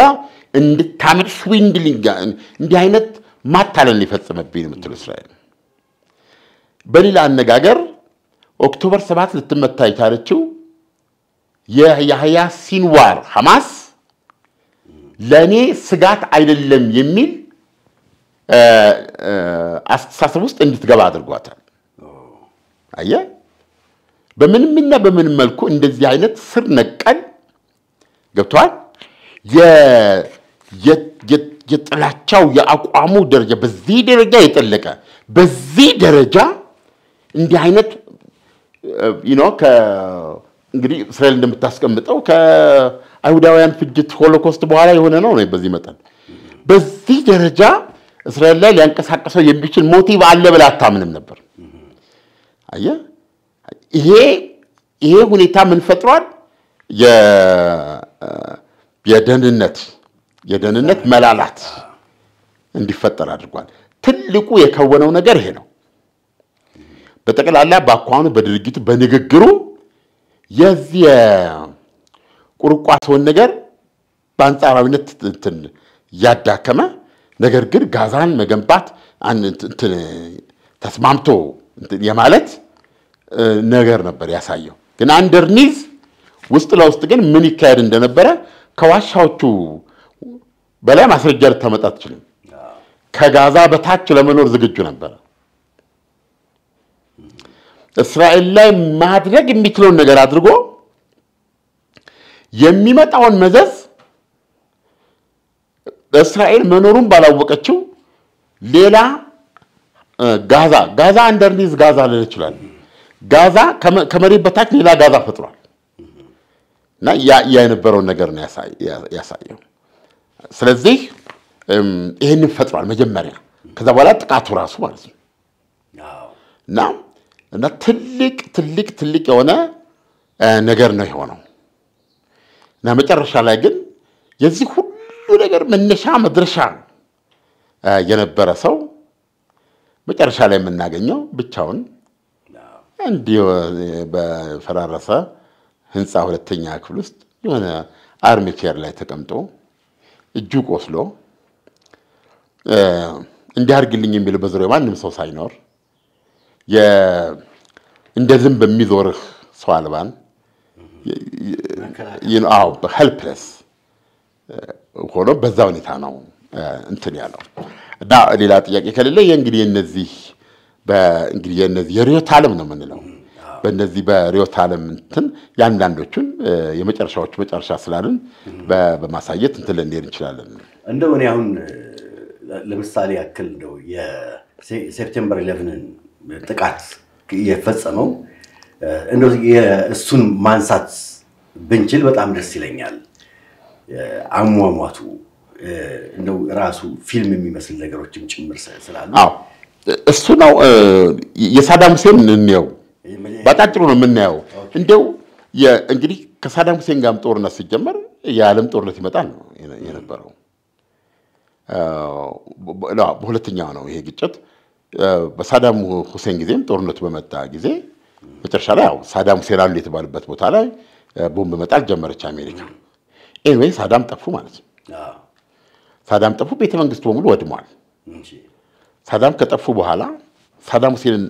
እንድታምር ስዊንድሊንግ እንዲህ አይነት ማታለን ሊፈጽምብኝ የምትሉ እስራኤል በሌላ አነጋገር ኦክቶበር ሰባት ልትመታ የቻለችው የያህያ ሲንዋር ሐማስ ለእኔ ስጋት አይደለም የሚል አስተሳሰብ ውስጥ እንድትገባ አድርጓታል። አየ በምንምና በምንም መልኩ እንደዚህ አይነት ስር ነቀል ገብተዋል። የጥላቻው የአቋሙ ደረጃ በዚህ ደረጃ የጠለቀ በዚህ ደረጃ እንዲህ አይነት እንግዲህ እስራኤል እንደምታስቀምጠው አይሁዳውያን ፍጅት ሆሎኮስት በኋላ የሆነ ነው ነው በዚህ መጠን በዚህ ደረጃ እስራኤል ላይ ሊያንቀሳቀሰው የሚችል ሞቲቭ አለ ብላ አታምንም ነበር። ይሄ ይሄ ሁኔታ ምን ፈጥሯል? የደህንነት የደህንነት መላላት እንዲፈጠር አድርጓል። ትልቁ የከወነው ነገር ይሄ ነው። በጠቅላላ በአኳኑ፣ በድርጊቱ፣ በንግግሩ የዚህ ቁርቋሶውን ነገር በአንጻራዊነት እንትን ያዳከመ ነገር ግን ጋዛን መገንባት ተስማምቶ የማለት ነገር ነበር ያሳየው። ግን አንደርኒዝ ውስጥ ለውስጥ ግን ምን ይካሄድ እንደነበረ ከዋሻዎቹ በላይ ማስረጃ ልታመጣ አትችልም። ከጋዛ በታች ለመኖር ዝግጁ ነበረ። እስራኤል ላይ ማድረግ የሚችለውን ነገር አድርጎ የሚመጣውን መዘዝ እስራኤል መኖሩን ባላወቀችው ሌላ ጋዛ ጋዛ አንደርኒዝ ጋዛ ልል ይችላል። ጋዛ ከመሬት በታች ሌላ ጋዛ ፈጥሯል እና ያ የነበረውን ነገር ነው ያሳየው። ስለዚህ ይህንን ፈጥሯል መጀመሪያ፣ ከዛ በኋላ ጥቃቱ ራሱ ማለት ነው እና እና ትልቅ ትልቅ ትልቅ የሆነ ነገር ነው የሆነው። እና መጨረሻ ላይ ግን የዚህ ሁሉ ነገር መነሻ መድረሻ የነበረ ሰው መጨረሻ ላይ የምናገኘው ብቻውን እንዲህ በፈራረሰ ህንፃ ሁለተኛ ክፍል ውስጥ የሆነ አርሚ ፌር ላይ ተቀምጦ እጁ ቆስሎ እንዲያርግልኝ የሚል በዙሪያው ማንም ሰው ሳይኖር እንደ ዝም በሚዞርህ ሰው አልባን አዎ ሄልፕለስ oh, uh, ሆኖ በዛ ሁኔታ ነው uh, እንትን ያለው እና ሌላ ጥያቄ ከሌለ የእንግዲህ የነዚህ እንግዲህ የነዚህ የርዕዮተ ዓለም ነው የምንለው በነዚህ በርዕዮተ ዓለም እንትን የአንዳንዶቹን uh, የመጨረሻዎቹ መጨረሻ ስላልን በማሳየት እንትን ልንሄድ እንችላለን። እንደው እኔ አሁን ለምሳሌ ያክል እንደው የሴፕቴምበር ኢሌቭንን ጥቃት የፈጸመው እሱን ማንሳት ብንችል በጣም ደስ ይለኛል። አሟሟቱ እንደው ራሱ ፊልም የሚመስል ነገሮችም ጭምር ስላሉ እሱ ነው የሳዳም ሁሴን እንየው በአጫጭሩ ነው የምናየው። እንደው እንግዲህ ከሳዳም ሁሴን ጋርም ጦርነት ሲጀመር የዓለም ጦርነት ይመጣል ነው የነበረው። በሁለተኛው ነው ይሄ ግጭት። በሳዳም ሁሴን ጊዜም ጦርነቱ በመጣ ጊዜ መጨረሻ ላይ ሳዳም ሁሴን አሉ የተባለበት ቦታ ላይ ቦምብ መጣል ጀመረች አሜሪካ። ኤኒዌይ ሳዳም ጠፉ ማለት ነው። ሳዳም ጠፉ፣ ቤተ መንግስቱ በሙሉ ወድሟል። ሳዳም ከጠፉ በኋላ ሳዳም ሁሴንን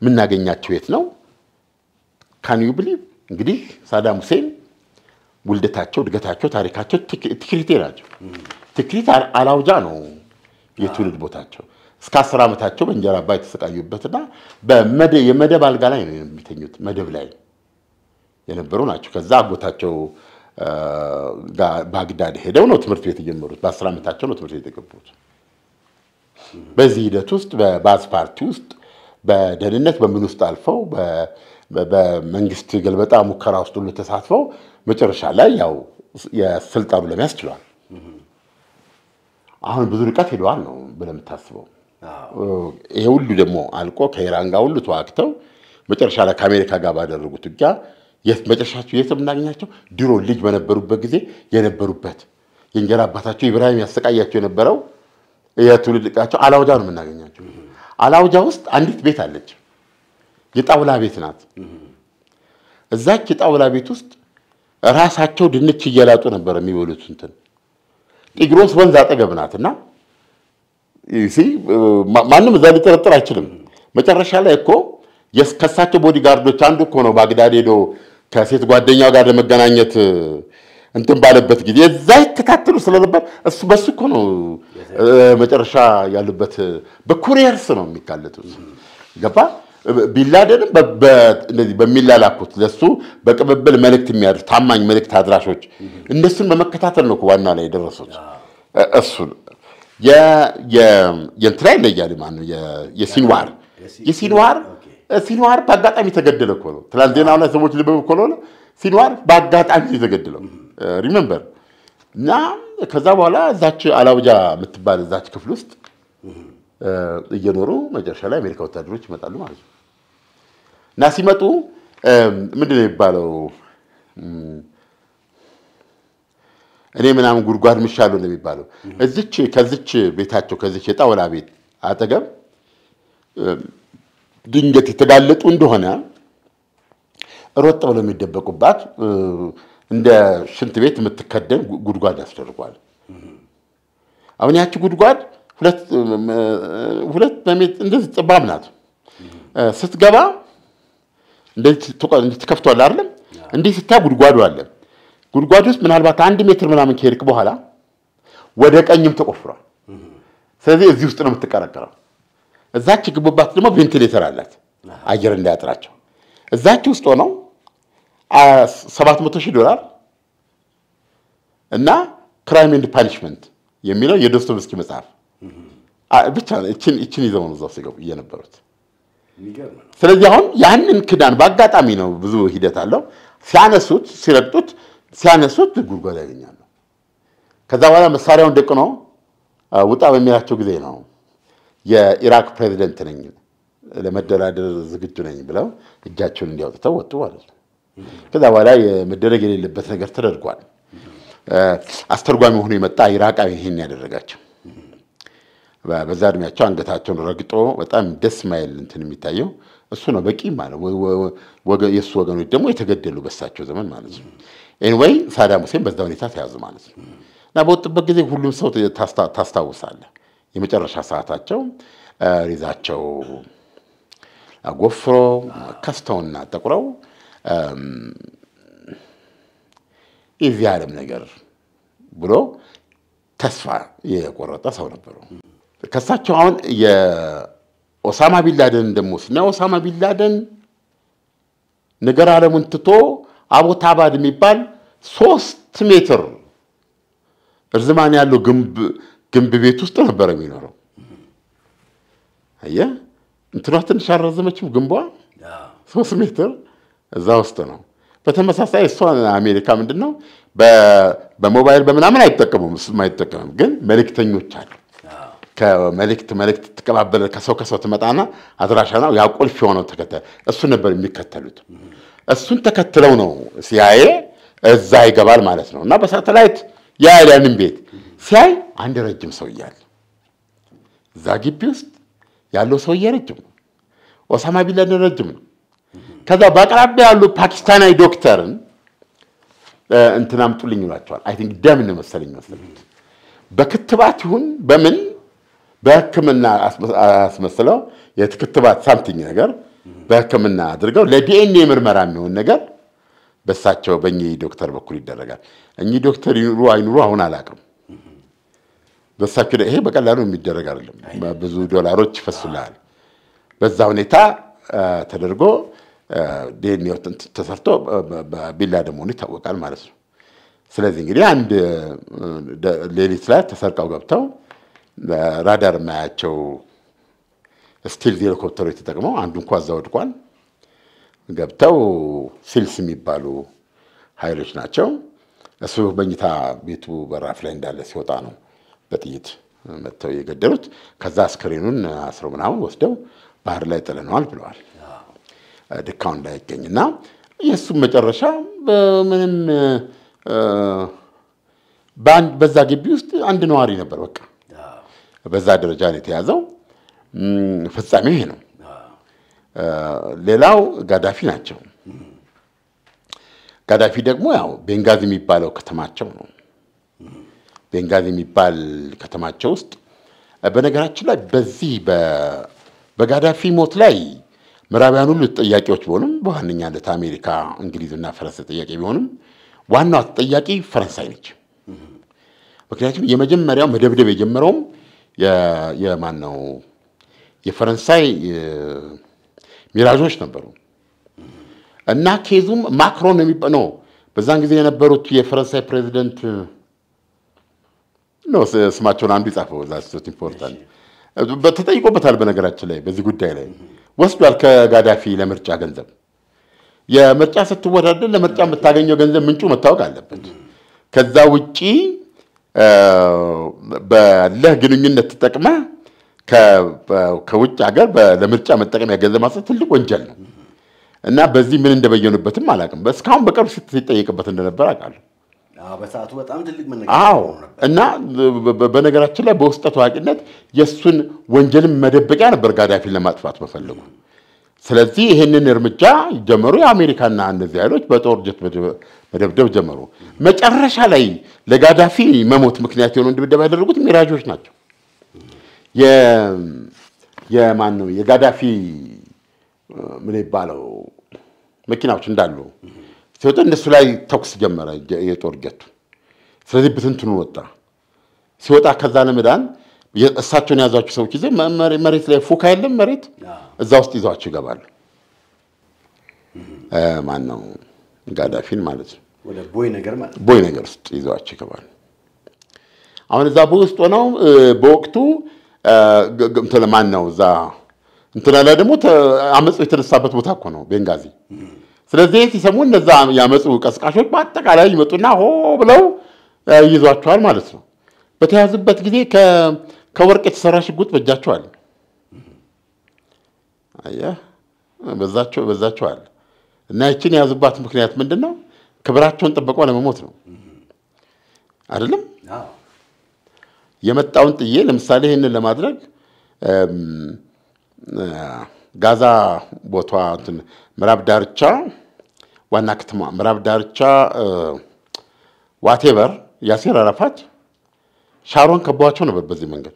የምናገኛቸው የት ነው? ካንዩ ብሊቭ እንግዲህ ሳዳም ሁሴን ውልደታቸው፣ እድገታቸው፣ ታሪካቸው ትክሪቴ ናቸው። ትክሪት አላውጃ ነው የትውልድ ቦታቸው። እስከ አስር ዓመታቸው በእንጀራ አባ የተሰቃዩበትና የመደብ አልጋ ላይ ነው የሚተኙት። መደብ ላይ የነበሩ ናቸው። ከዛ አጎታቸው ባግዳድ ሄደው ነው ትምህርት ቤት የጀመሩት። በአስር ዓመታቸው ነው ትምህርት ቤት የገቡት። በዚህ ሂደት ውስጥ በባዝ ፓርቲ ውስጥ በደህንነት በምን ውስጥ አልፈው በመንግስት ገልበጣ ሙከራ ውስጥ ሁሉ ተሳትፈው መጨረሻ ላይ ያው የስልጣኑ ለመያዝ ችሏል። አሁን ብዙ ርቀት ሄደዋል ነው ብለምታስበው። ይሄ ሁሉ ደግሞ አልቆ ከኢራን ጋር ሁሉ ተዋግተው መጨረሻ ላይ ከአሜሪካ ጋር ባደረጉት ውጊያ መጨረሻቸው የት የምናገኛቸው? ድሮ ልጅ በነበሩበት ጊዜ የነበሩበት የእንጀራ አባታቸው ኢብራሂም ያሰቃያቸው የነበረው የትውልድ ዕቃቸው አላውጃ ነው የምናገኛቸው። አላውጃ ውስጥ አንዲት ቤት አለች፣ የጣውላ ቤት ናት። እዛች የጣውላ ቤት ውስጥ ራሳቸው ድንች እየላጡ ነበር የሚበሉት። እንትን ጢግሮስ ወንዝ አጠገብ ናት እና ማንም እዛ ሊጠረጥር አይችልም። መጨረሻ ላይ እኮ ከሳቸው ቦዲጋርዶች አንዱ እኮ ነው ባግዳድ ሄዶ ከሴት ጓደኛው ጋር ለመገናኘት እንትን ባለበት ጊዜ እዛ ይከታተሉ ስለነበር እሱ በሱ እኮ ነው መጨረሻ ያሉበት። በኩሪየርስ ነው የሚጋለጡት። ገባ ቢንላደንም በሚላላኩት ለሱ በቅብብል መልእክት የሚያደርስ ታማኝ መልእክት አድራሾች እነሱን በመከታተል ነው ዋና ላይ የደረሱት እሱ የእንትና ይለያል። ማ የሲንዋር የሲንዋር ሲንዋር በአጋጣሚ ተገደለ እኮ ነው። ትናንት ዜና ላይ ሰዎች ልበብ እኮ ነው። ሲንዋር በአጋጣሚ የተገደለው ሪመምበር እና ከዛ በኋላ እዛች አላውጃ የምትባል እዛች ክፍል ውስጥ እየኖሩ መጨረሻ ላይ አሜሪካ ወታደሮች ይመጣሉ ማለት ነው እና ሲመጡ ምንድን ነው የሚባለው እኔ ምናምን ጉድጓድ ምሻሉ ነው የሚባለው። እዚች ከዚች ቤታቸው ከዚች የጣውላ ቤት አጠገብ ድንገት የተጋለጡ እንደሆነ ሮጥ ብለው የሚደበቁባት እንደ ሽንት ቤት የምትከደን ጉድጓድ ያስደርጓል። አሁን ያቺ ጉድጓድ ሁለት በሜት እንደዚህ ጥባብ ናት። ስትገባ እንደዚህ ትከፍቷል አይደለም? እንዲህ ስታ ጉድጓዱ አለ። ጉድጓድ ውስጥ ምናልባት አንድ ሜትር ምናምን ከሄድክ በኋላ ወደ ቀኝም ተቆፍሯል። ስለዚህ እዚህ ውስጥ ነው የምትቀረቀረው። እዛች ግቡባት ደግሞ ቬንቲሌተር አላት አየር እንዳያጥራቸው። እዛች ውስጥ ሆነው ሰባት መቶ ሺህ ዶላር እና ክራይም ኤንድ ፓኒሽመንት የሚለው የዶስቶቭስኪ መጽሐፍ ብቻ እችን ይዘው ነው እዛው ሲገቡ እየነበሩት። ስለዚህ አሁን ያንን ክዳን በአጋጣሚ ነው ብዙ ሂደት አለው ሲያነሱት ሲረግጡት ሲያነሱት ጉድጓድ ያገኛሉ። ከዛ በኋላ መሳሪያውን ደቅኖ ውጣ በሚላቸው ጊዜ ነው የኢራቅ ፕሬዚደንት ነኝ ለመደራደር ዝግጁ ነኝ ብለው እጃቸውን እንዲያውጥተው ወጡ ማለት ነው። ከዛ በኋላ የመደረግ የሌለበት ነገር ተደርጓል። አስተርጓሚ ሆኖ የመጣ ኢራቃዊ ይህን ያደረጋቸው በዛ እድሜያቸው አንገታቸውን ረግጦ በጣም ደስ ማይል እንትን የሚታየው እሱ ነው። በቂ ማለት የእሱ ወገኖች ደግሞ የተገደሉ በሳቸው ዘመን ማለት ነው። ኤንወይ ሳዳም ሁሴን በዛ ሁኔታ ተያዙ ማለት ነው። እና በወጡበት ጊዜ ሁሉም ሰው ታስታውሳለ የመጨረሻ ሰዓታቸው ሪዛቸው ጎፍሮ ከስተውና ጠቁረው የዚህ ዓለም ነገር ብሎ ተስፋ የቆረጠ ሰው ነበሩ። ከሳቸው አሁን የኦሳማ ቢንላደን ደግሞ ስና ኦሳማ ቢንላደን ነገር ዓለሙን ትቶ አቡ ታባድ የሚባል ሶስት ሜትር እርዝማን ያለው ግንብ ግንብ ቤት ውስጥ ነበረ የሚኖረው። አየህ፣ እንትኗ ትንሽ አልረዘመችም ግንቧ ሶስት ሜትር እዛ ውስጥ ነው። በተመሳሳይ እሷ አሜሪካ ምንድን ነው በሞባይል በምናምን አይጠቀሙም፣ እሱም አይጠቀምም። ግን መልእክተኞች አሉ። ከመልእክት መልእክት ትቀባበለ ከሰው ከሰው ትመጣና አድራሻ ነው ያ የሆነው እሱ ነበር የሚከተሉት። እሱን ተከትለው ነው ሲያዬ እዛ ይገባል ማለት ነው እና በሳተላይት ያያል ቤት ሲያይ አንድ ረጅም ሰው እያለ እዛ ግቢ ውስጥ ያለው ሰውዬ ረጅም ነው። ኦሳማ ቢላደን ረጅም ነው። ከዛ በአቅራቢያ ያሉ ፓኪስታናዊ ዶክተርን እንትን አምጡልኝ ይሏቸዋል። አይ ቲንክ ደምን ነው መሰለኝ መሰለኝ በክትባት ይሁን በምን በህክምና አስመስለው የክትባት ሳምቲንግ ነገር በህክምና አድርገው ለዲኤንኤ ምርመራ የሚሆን ነገር በሳቸው በእኚህ ዶክተር በኩል ይደረጋል። እኚህ ዶክተር ይኑሩ አይኑሩ አሁን አላቅም። በሳቸው ይሄ በቀላሉ የሚደረግ አይደለም። ብዙ ዶላሮች ይፈሱልሃል። በዛ ሁኔታ ተደርጎ ተሰርቶ ቢላ ደመሆኑ ይታወቃል ማለት ነው። ስለዚህ እንግዲህ አንድ ሌሊት ላይ ተሰርቀው ገብተው ራዳር የማያቸው ስቲል ሄሊኮፕተሮች ተጠቅመው አንዱ እንኳ እዛ ወድቋል። ገብተው ሲልስ የሚባሉ ኃይሎች ናቸው። እሱ በኝታ ቤቱ በራፍ ላይ እንዳለ ሲወጣ ነው በጥይት መጥተው የገደሉት። ከዛ አስክሬኑን አስሮ ምናምን ወስደው ባህር ላይ ጥለነዋል ብለዋል። ድካው እንዳይገኝ እና የእሱም መጨረሻ በምንም በዛ ግቢ ውስጥ አንድ ነዋሪ ነበር። በቃ በዛ ደረጃ ነው የተያዘው። ፍጻሜው ይሄ ነው። ሌላው ጋዳፊ ናቸው። ጋዳፊ ደግሞ ያው ቤንጋዚ የሚባለው ከተማቸው ነው። ቤንጋዚ የሚባል ከተማቸው ውስጥ በነገራችን ላይ በዚህ በጋዳፊ ሞት ላይ ምዕራባውያን ሁሉ ተጠያቂዎች ቢሆንም በዋነኛነት አሜሪካ፣ እንግሊዝና ፈረንሳይ ተጠያቂ ቢሆንም ዋናዋ ተጠያቂ ፈረንሳይ ነች። ምክንያቱም የመጀመሪያው መደብደብ የጀመረውም የማን ነው? የፈረንሳይ ሚራዦች ነበሩ እና ኬዙም ማክሮን የሚባል ነው። በዛን ጊዜ የነበሩት የፈረንሳይ ፕሬዚደንት ነው ስማቸውን አንዱ የጻፈው ዛስት ኢምፖርታንት ተጠይቆበታል። በነገራችን ላይ በዚህ ጉዳይ ላይ ወስዷል ከጋዳፊ ለምርጫ ገንዘብ የምርጫ ስትወዳደር ለምርጫ የምታገኘው ገንዘብ ምንጩ መታወቅ አለበት። ከዛ ውጪ በለህ ግንኙነት ተጠቅመህ ከውጭ ሀገር ለምርጫ መጠቀም ገንዘብ ማሰት ትልቅ ወንጀል ነው እና በዚህ ምን እንደበየኑበትም አላውቅም። እስካሁን በቅርብ ሲጠየቅበት እንደነበር አውቃለሁ። በሰዓቱ በጣም ትልቅ መነጋገር እና በነገራችን ላይ በውስጠ ታዋቂነት የእሱን ወንጀልን መደበቂያ ነበር ጋዳፊን ለማጥፋት መፈለጉ። ስለዚህ ይህንን እርምጃ ጀመሩ። የአሜሪካና እነዚህ ኃይሎች በጦር ጀት መደብደብ ጀመሩ። መጨረሻ ላይ ለጋዳፊ መሞት ምክንያት የሆኑ ድብደባ ያደረጉት ሚራጆች ናቸው። የማን ነው የጋዳፊ ምን ይባለው መኪናዎች እንዳሉ ሲወጣ እነሱ ላይ ተኩስ ጀመረ የጦር ጀቱ። ስለዚህ ብትንትኑ ወጣ። ሲወጣ ከዛ ለመዳን እሳቸውን የያዟቸው ሰዎች ይዘ መሬት ላይ ፉካ የለም መሬት እዛ ውስጥ ይዘዋቸው ይገባሉ። ማን ነው ጋዳፊን ማለት ነው። ቦይ ነገር ውስጥ ይዘዋቸው ይገባሉ። አሁን እዛ ቦይ ውስጥ ሆነው በወቅቱ እንትን ማን ነው እዛ እንትና ላይ ደግሞ አመፁ የተነሳበት ቦታ እኮ ነው ቤንጋዚ። ስለዚህ ሲሰሙ እነዛ ያመፁ ቀስቃሾች በአጠቃላይ ይመጡና ሆ ብለው ይዟቸዋል ማለት ነው። በተያዙበት ጊዜ ከወርቅ የተሰራ ሽጉጥ በእጃቸዋል። አየህ በዛቸው በዛቸዋል። እና ይችን የያዙባት ምክንያት ምንድን ነው? ክብራቸውን ጠብቀው ለመሞት ነው አይደለም? የመጣውን ጥዬ ለምሳሌ ይህንን ለማድረግ ጋዛ ቦቷ ምዕራብ ዳርቻ ዋና ከተማ ምዕራብ ዳርቻ ዋቴበር ያሴር አረፋት ሻሮን ከቧቸው ነበር። በዚህ መንገድ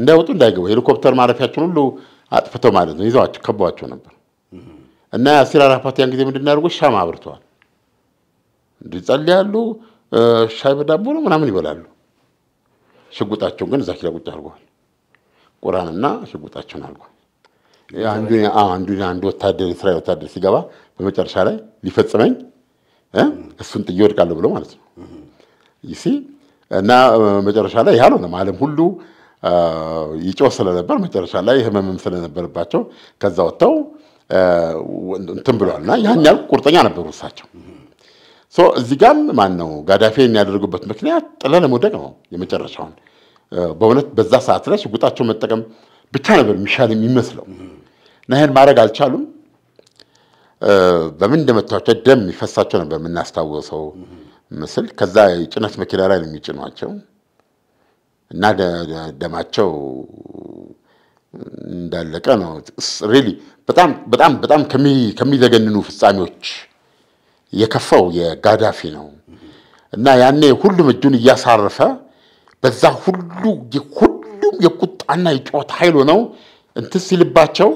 እንዳይወጡ እንዳይገቡ ሄሊኮፕተር ማረፊያቸውን ሁሉ አጥፍተው ማለት ነው ይዘዋቸው ከቧቸው ነበር እና ያሴር አረፋት ያን ጊዜ ምንድን ያደርጉት ሻማ አብርተዋል። እንዲጸልያሉ፣ ሻይ በዳቦ ነው ምናምን ይበላሉ። ሽጉጣቸውን ግን እዛች ላይ ቁጭ ቁራንና ሽጉጣቸውን አድርጓል። አንዱ አንዱ ወታደር የስራ ወታደር ሲገባ በመጨረሻ ላይ ሊፈጽመኝ እሱን ጥዬ ወድቃለሁ ብሎ ማለት ነው ይሲ እና መጨረሻ ላይ ያለው ነው ዓለም ሁሉ ይጮህ ስለነበር መጨረሻ ላይ ህመምም ስለነበረባቸው ከዛ ወጥተው እንትን ብለዋል እና ያን ያህል ቁርጠኛ ነበሩ እሳቸው። እዚህ ጋም ማን ነው ጋዳፊ የሚያደርጉበት ምክንያት ጥለ ለመውደቅ ነው። የመጨረሻውን በእውነት በዛ ሰዓት ላይ ሽጉጣቸው መጠቀም ብቻ ነበር የሚሻል የሚመስለው እና ይህን ማድረግ አልቻሉም። በምን እንደመታቸው ደም ይፈሳቸው ነበር የምናስታውሰው ምስል። ከዛ የጭነት መኪና ላይ ነው የሚጭኗቸው እና ደማቸው እንዳለቀ ነው። ሪሊ በጣም በጣም በጣም ከሚዘገንኑ ፍጻሜዎች የከፋው የጋዳፊ ነው እና ያኔ ሁሉም እጁን እያሳረፈ በዛ ሁሉ ሁሉም የቁጣና የጮት ኃይሉ ነው እንትን ሲልባቸው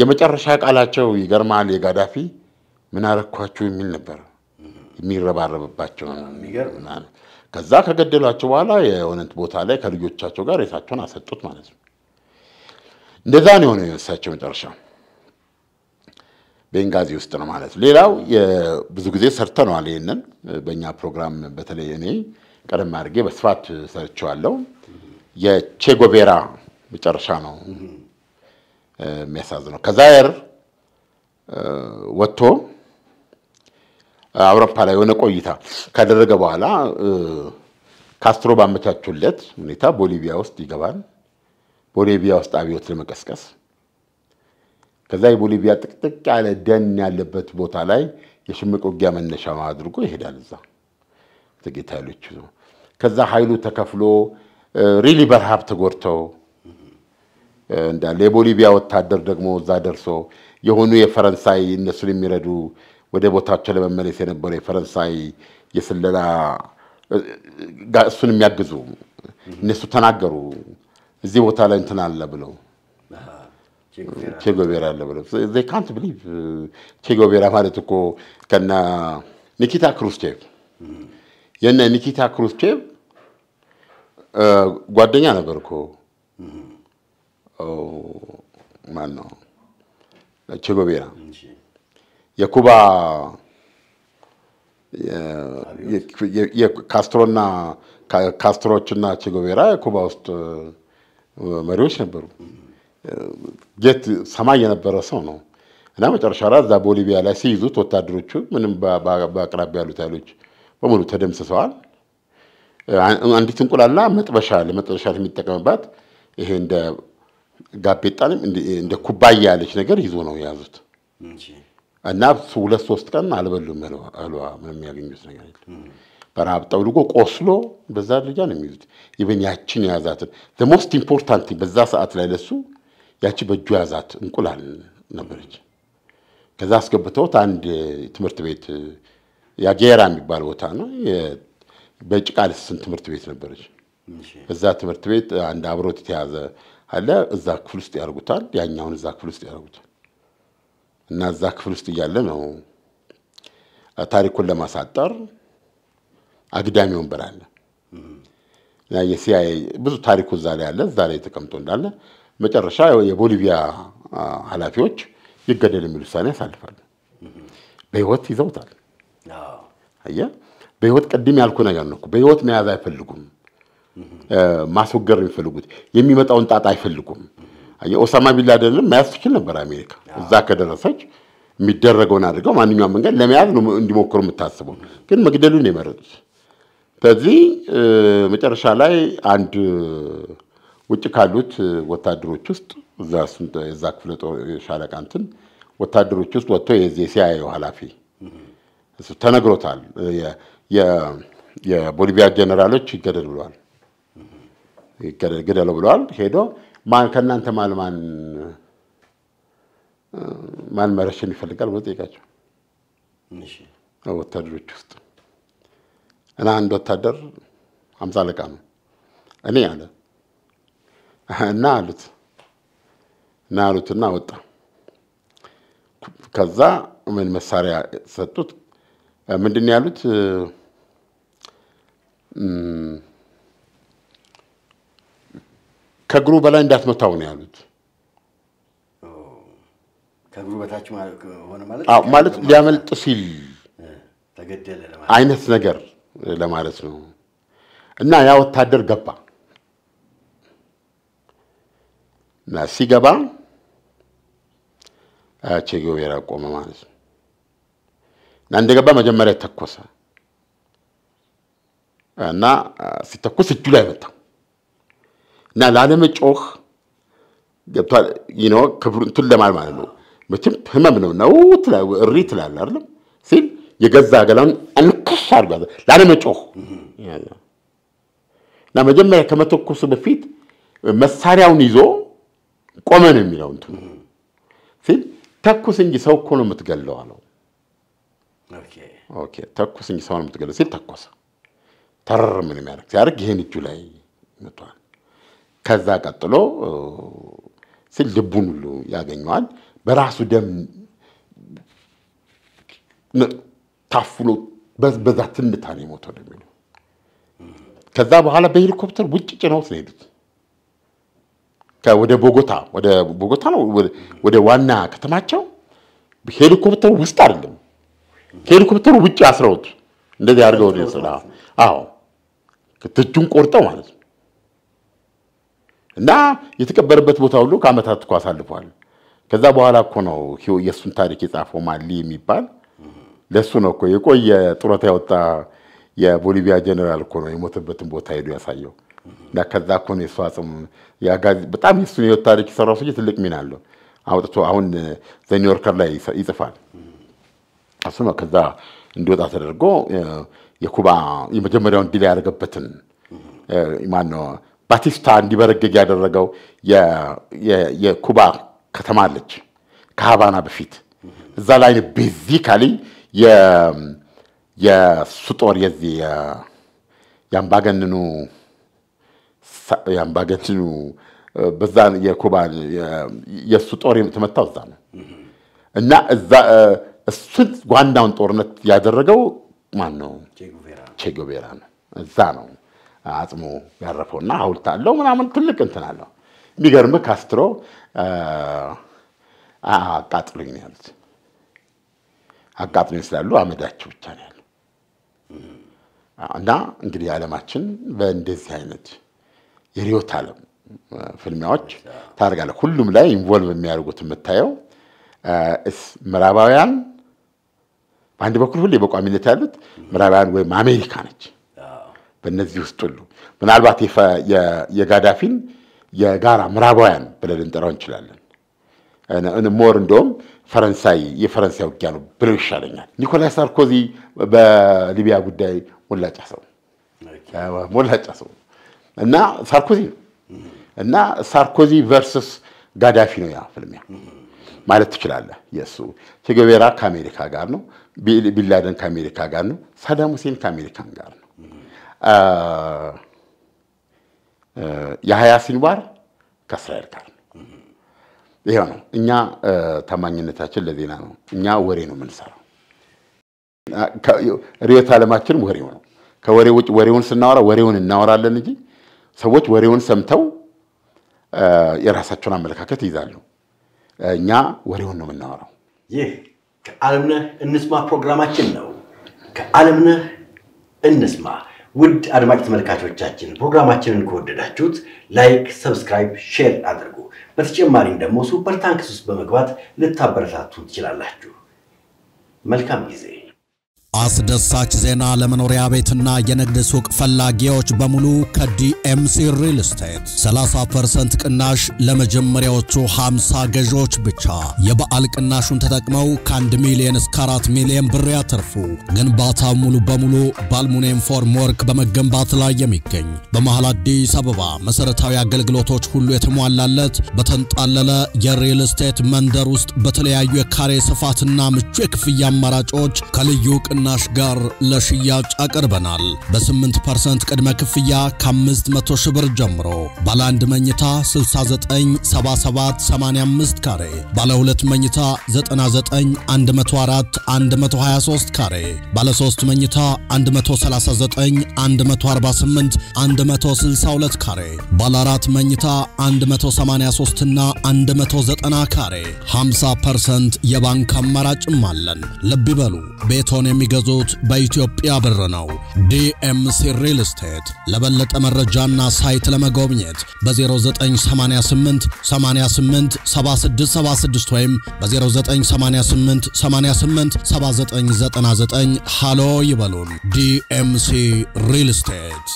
የመጨረሻ ቃላቸው ይገርማል። የጋዳፊ ምን አረኳችሁ የሚል ነበር የሚረባረብባቸው። ከዛ ከገደሏቸው በኋላ የሆነት ቦታ ላይ ከልጆቻቸው ጋር ሬሳቸውን አሰጡት ማለት ነው። እንደዛ ነው የሆነ የእሳቸው መጨረሻ። ቤንጋዚ ውስጥ ነው ማለት ነው። ሌላው ብዙ ጊዜ ሰርተነዋል። ይህንን በእኛ ፕሮግራም በተለይ እኔ ቀደም አድርጌ በስፋት ሰርቸዋለሁ። የቼጎቤራ መጨረሻ ነው የሚያሳዝነው። ከዛየር ወጥቶ አውሮፓ ላይ የሆነ ቆይታ ካደረገ በኋላ ካስትሮ ባመቻቹለት ሁኔታ ቦሊቪያ ውስጥ ይገባል። ቦሊቪያ ውስጥ አብዮት ለመቀስቀስ ከዛ የቦሊቪያ ጥቅጥቅ ያለ ደን ያለበት ቦታ ላይ የሽምቅ ውጊያ መነሻ አድርጎ ይሄዳል። እዛ ጥቂት ኃይሎች ነው። ከዛ ኃይሉ ተከፍሎ ሪሊ በረሃብ ተጎድተው እንዳለ የቦሊቪያ ወታደር ደግሞ እዛ ደርሶ የሆኑ የፈረንሳይ እነሱን የሚረዱ ወደ ቦታቸው ለመመለስ የነበረ የፈረንሳይ የስለላ እሱን የሚያግዙ እነሱ ተናገሩ። እዚህ ቦታ ላይ እንትን አለ ብለው ቼጎቤራ አለ ብለው ካንት ብሊቭ ቼጎቤራ ማለት እኮ ከና ኒኪታ ክሩስቼቭ የነ ኒኪታ ክሩስቼቭ ጓደኛ ነበር እኮ ማን ነው ቼጎቤራ የኩባ ካስትሮና ካስትሮችና ቼጎቤራ የኩባ ውስጥ መሪዎች ነበሩ። ጀት ሰማይ የነበረ ሰው ነው እና መጨረሻ ላይ እዛ ቦሊቪያ ላይ ሲይዙት ወታደሮቹ ምንም በአቅራቢያ ያሉት ኃይሎች በሙሉ ተደምስሰዋል። አንዲት እንቁላልና መጥበሻ ለመጥበሻ የሚጠቀምባት ይሄ እንደ ጋቤጣ እንደ ኩባያ ያለች ነገር ይዞ ነው የያዙት እና ሁለት ሶስት ቀን አልበሉም እህልዋ ምንም የሚያገኙት ነገር የለም። በረሃብ ጠውልጎ ቆስሎ በዛ ደረጃ ነው የሚይዙት። ኢቨን ያችን የያዛትን ዘ ሞስት ኢምፖርታንት በዛ ሰዓት ላይ ለሱ ያቺ በእጁ ያዛት እንቁላል ነበረች። ከዛ አስገብተውት አንድ ትምህርት ቤት ያጌራ የሚባል ቦታ ነው። በጭቃ ልስን ትምህርት ቤት ነበረች። እዛ ትምህርት ቤት አንድ አብሮት የተያዘ አለ። እዛ ክፍል ውስጥ ያደርጉታል፣ ያኛውን እዛ ክፍል ውስጥ ያደርጉታል። እና እዛ ክፍል ውስጥ እያለ ነው ታሪኩን ለማሳጠር አግዳሚ ወንበር አለ። የሲአይኤ ብዙ ታሪኩ እዛ ላይ አለ፣ እዛ ላይ ተቀምጦ እንዳለ መጨረሻ የቦሊቪያ ኃላፊዎች ይገደል የሚል ውሳኔ ያሳልፋሉ። በህይወት ይዘውታል። አየ በህይወት ቅድም ያልኩ ነገር ነው። በህይወት መያዝ አይፈልጉም። ማስወገር የሚፈልጉት የሚመጣውን ጣጣ አይፈልጉም። ኦሳማ ቢንላደንም መያዝ ትችል ነበር አሜሪካ እዛ ከደረሰች የሚደረገውን አድርገው ማንኛውም መንገድ ለመያዝ ነው እንዲሞክሩ የምታስበው፣ ግን መግደሉን የመረጡት። ከዚህ መጨረሻ ላይ አንድ ውጭ ካሉት ወታደሮች ውስጥ እዛ ክፍለ ጦር ሻለቃ እንትን ወታደሮች ውስጥ ወጥቶ የዚህ ሲያየው ኃላፊ ተነግሮታል። የቦሊቪያ ጀነራሎች ይገደል ብለዋል፣ ግደለው ብለዋል። ሄዶ ከእናንተ ማል ማን ማን መረሽን ይፈልጋል ብሎ ጠይቃቸው ወታደሮች ውስጥ እና አንድ ወታደር አምሳ አለቃ ነው እኔ አለ እና አሉት እና አሉትና ወጣ። ከዛ ምን መሳሪያ ሰጡት። ምንድን ያሉት ከእግሩ በላይ እንዳትመታው ነው ያሉት። ከእግሩ በታች ሆነ ማለት ማለት ሊያመልጥ ሲል ተገደለ አይነት ነገር ለማለት ነው። እና ያ ወታደር ገባ እና ሲገባ ቼ ጉቬራ ቆመ ማለት ነው። እና እንደገባ መጀመሪያ ተኮሰ እና ሲተኮስ እጁ ላይ መታ እና ላለመጮህ ገብቷል። ይኖ ክብሩ እንትን ለማል ማለት ነው። መቼም ህመም ነው ነው እሪ ትላል አይደለም ሲል የገዛ ገላውን አንከሽ አድርጓል ላለመጮህ እና መጀመሪያ ከመተኮሱ በፊት መሳሪያውን ይዞ ቆመ ነው የሚለው እንትኑ ሲል ተኩስ እንጂ ሰው እኮ ነው የምትገለው አለው። ተኩስ እንጂ ሰው ነው የምትገለው ሲል ተኮሰ። ተር ምን የሚያደርግ ሲያደርግ ይህን እጁ ላይ መቷል። ከዛ ቀጥሎ ሲል ልቡን ሁሉ ያገኘዋል። በራሱ ደም ታፍሎ በዛ ትንታ ነው የሞተው ነው የሚለው። ከዛ በኋላ በሄሊኮፕተር ውጭ ጭነውት ነው ሄዱት። ወደ ቦጎታ ወደ ቦጎታ ነው ወደ ዋና ከተማቸው ሄሊኮፕተሩ ውስጥ አይደለም ሄሊኮፕተሩ ውጭ አስረውት እንደዚህ አድርገው ነው አዎ ትቹን ቆርጠው ማለት ነው። እና የተቀበረበት ቦታ ሁሉ ከአመታት እኮ አሳልፏል። ከዛ በኋላ እኮ ነው የእሱን ታሪክ የጻፈው ማሊ የሚባል ለእሱ ነው እኮ የቆየ ጡረታ ያወጣ የቦሊቪያ ጀኔራል እኮ ነው የሞተበትን ቦታ ሄዱ ያሳየው። ከዛ እኮ ነው የእሷ ጽም በጣም የሱ የህይወት ታሪክ የሰራው ሰውዬ ትልቅ ሚና አለው። አውጥቶ አሁን ዘኒውዮርከር ላይ ይጽፋል። እሱ ነው ከዛ እንዲወጣ ተደርጎ የኩባ የመጀመሪያውን ድል ያደረገበትን ማን ነው ባቲስታ እንዲበረገግ ያደረገው የኩባ ከተማ አለች ከሀቫና በፊት እዛ ላይ ቤዚካሊ የሱ ጦር የዚህ የአምባገንኑ የአምባገነኑ በዛን የኩባን የእሱ ጦር የተመታው እዛ ነው እና እዛ እሱን ዋናውን ጦርነት ያደረገው ማን ነው? ቼጎቬራ ነው። እዛ ነው አጽሙ ያረፈው እና ሐውልት አለው ምናምን ትልቅ እንትን አለው። የሚገርም ካስትሮ አቃጥሉኝ ያሉት። አቃጥሉኝ ስላሉ አመዳቸው ብቻ ነው ያለው እና እንግዲህ ዓለማችን በእንደዚህ አይነት የሪዮት ዓለም ፍልሚያዎች ታደርጋለህ። ሁሉም ላይ ኢንቮልቭ የሚያደርጉት የምታየው ምዕራባውያን በአንድ በኩል ሁሌ በቋሚነት ያሉት ምዕራባውያን ወይም አሜሪካ ነች። በእነዚህ ውስጥ ሁሉ ምናልባት የጋዳፊን የጋራ ምዕራባውያን ብለን ልንጠራው እንችላለን። ሞር እንደውም ፈረንሳይ የፈረንሳይ ውጊያ ነው ብለው ይሻለኛል። ኒኮላስ ሳርኮዚ በሊቢያ ጉዳይ ሞላጫ ሰው ሞላጫ ሰው እና ሳርኮዚ ነው እና ሳርኮዚ ቨርስስ ጋዳፊ ነው ያ ፍልሚያ ማለት ትችላለህ። የእሱ ቼገቤራ ከአሜሪካ ጋር ነው፣ ቢንላደን ከአሜሪካ ጋር ነው፣ ሳዳም ሁሴን ከአሜሪካን ጋር ነው፣ የሀያ ሲንዋር ከእስራኤል ጋር ነው። ይሄው ነው። እኛ ታማኝነታችን ለዜና ነው። እኛ ወሬ ነው የምንሰራው። ርዕዮተ ዓለማችንም ወሬው ነው። ከወሬ ውጭ ወሬውን ስናወራ ወሬውን እናወራለን እንጂ ሰዎች ወሬውን ሰምተው የራሳቸውን አመለካከት ይይዛሉ። እኛ ወሬውን ነው የምናወራው። ይህ ከዓለምነህ እንስማ ፕሮግራማችን ነው። ከዓለምነህ እንስማ። ውድ አድማጭ ተመልካቾቻችን ፕሮግራማችንን ከወደዳችሁት ላይክ፣ ሰብስክራይብ፣ ሼር አድርጉ። በተጨማሪም ደግሞ ሱፐር ታንክስ ውስጥ በመግባት ልታበረታቱ ትችላላችሁ። መልካም ጊዜ አስደሳች ዜና ለመኖሪያ ቤትና የንግድ ሱቅ ፈላጊዎች በሙሉ ከዲኤምሲ ሪል ስቴት 30 ቅናሽ ለመጀመሪያዎቹ 50 ገዢዎች ብቻ። የበዓል ቅናሹን ተጠቅመው ከ1 ሚሊዮን እስከ 4 ሚሊዮን ብር ያተርፉ። ግንባታው ሙሉ በሙሉ በአልሙኒየም ፎርም ወርክ በመገንባት ላይ የሚገኝ በመሃል አዲስ አበባ መሰረታዊ አገልግሎቶች ሁሉ የተሟላለት በተንጣለለ የሪል ስቴት መንደር ውስጥ በተለያዩ የካሬ ስፋትና ምቹ የክፍያ አማራጮች ከልዩ ቅና ቅናሽ ጋር ለሽያጭ አቅርበናል። በ8 ፐርሰንት ቅድመ ክፍያ ከ500 ሺህ ብር ጀምሮ ባለ አንድ መኝታ 697785 ካሬ፣ ባለ ሁለት መኝታ 99104 123 ካሬ፣ ባለ ሶስት መኝታ 139 148 162 ካሬ፣ ባለ አራት መኝታ 183 እና 190 ካሬ 50 ፐርሰንት የባንክ አማራጭም አለን። ልብ ይበሉ ቤቶን ሊገዙት በኢትዮጵያ ብር ነው። ዲኤምሲ ሪል ስቴት። ለበለጠ መረጃና ሳይት ለመጎብኘት በ0988 88 7676 ወይም በ0988 88 7999 ሃሎ ይበሉን። ዲኤምሲ ሪል ስቴት።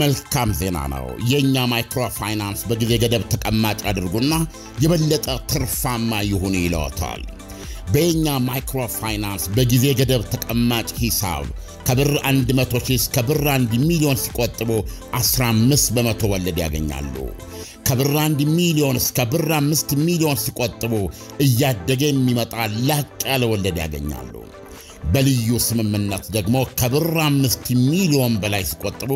መልካም ዜና ነው። የእኛ ማይክሮ ፋይናንስ በጊዜ ገደብ ተቀማጭ አድርጉና የበለጠ ትርፋማ ይሁን ይለታል። በኛ ማይክሮፋይናንስ በጊዜ ገደብ ተቀማጭ ሂሳብ ከብር 100 ሺህ እስከ ብር 1 ሚሊዮን ሲቆጥቡ 15 በመቶ ወለድ ያገኛሉ። ከብር 1 ሚሊዮን እስከ ብር 5 ሚሊዮን ሲቆጥቡ እያደገ የሚመጣ ላቅ ያለ ወለድ ያገኛሉ። በልዩ ስምምነት ደግሞ ከብር 5 ሚሊዮን በላይ ሲቆጥቡ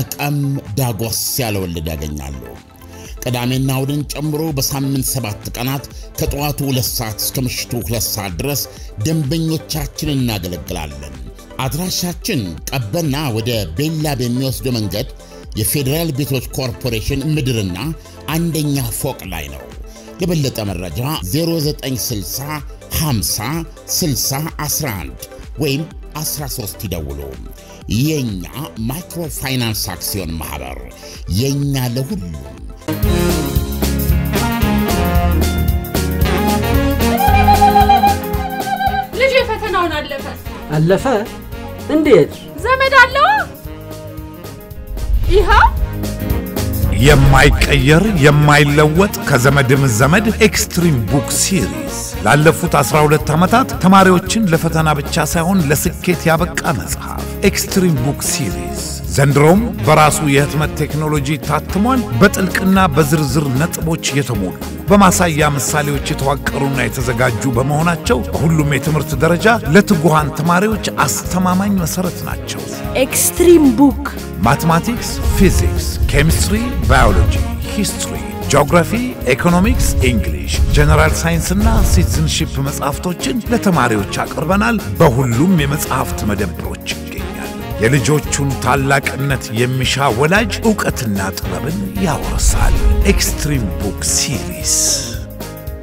ጠቀም ዳጎስ ያለ ወለድ ያገኛሉ። ቅዳሜና እሁድን ጨምሮ በሳምንት ሰባት ቀናት ከጠዋቱ ሁለት ሰዓት እስከ ምሽቱ ሁለት ሰዓት ድረስ ደንበኞቻችን እናገለግላለን። አድራሻችን ቀበና ወደ ቤላ በሚወስደው መንገድ የፌዴራል ቤቶች ኮርፖሬሽን ምድርና አንደኛ ፎቅ ላይ ነው። የበለጠ መረጃ 0960 50 60 11 ወይም 13 ይደውሉ። የእኛ ማይክሮፋይናንስ አክሲዮን ማኅበር የእኛ ለሁሉም ልጅ አለፈ። አለፈ? እንዴት? ዘመድ አለው። ይኸው የማይቀየር የማይለወጥ ከዘመድም ዘመድ ኤክስትሪም ቡክ ሲሪዝ ላለፉት 12 ዓመታት ተማሪዎችን ለፈተና ብቻ ሳይሆን ለስኬት ያበቃ መጽሐፍ ኤክስትሪም ቡክ ሲሪዝ ዘንድሮም በራሱ የህትመት ቴክኖሎጂ ታትሟል። በጥልቅና በዝርዝር ነጥቦች የተሞሉ በማሳያ ምሳሌዎች የተዋቀሩና የተዘጋጁ በመሆናቸው በሁሉም የትምህርት ደረጃ ለትጉሃን ተማሪዎች አስተማማኝ መሰረት ናቸው። ኤክስትሪም ቡክ ማትማቲክስ፣ ፊዚክስ፣ ኬሚስትሪ፣ ባዮሎጂ፣ ሂስትሪ ጂኦግራፊ፣ ኢኮኖሚክስ፣ እንግሊሽ፣ ጀነራል ሳይንስና ሲቲዝንሺፕ መጽሐፍቶችን ለተማሪዎች አቅርበናል። በሁሉም የመጽሐፍት መደብሮች የልጆቹን ታላቅነት የሚሻ ወላጅ እውቀትና ጥበብን ያወርሳል። ኤክስትሪም ቡክ ሲሪስ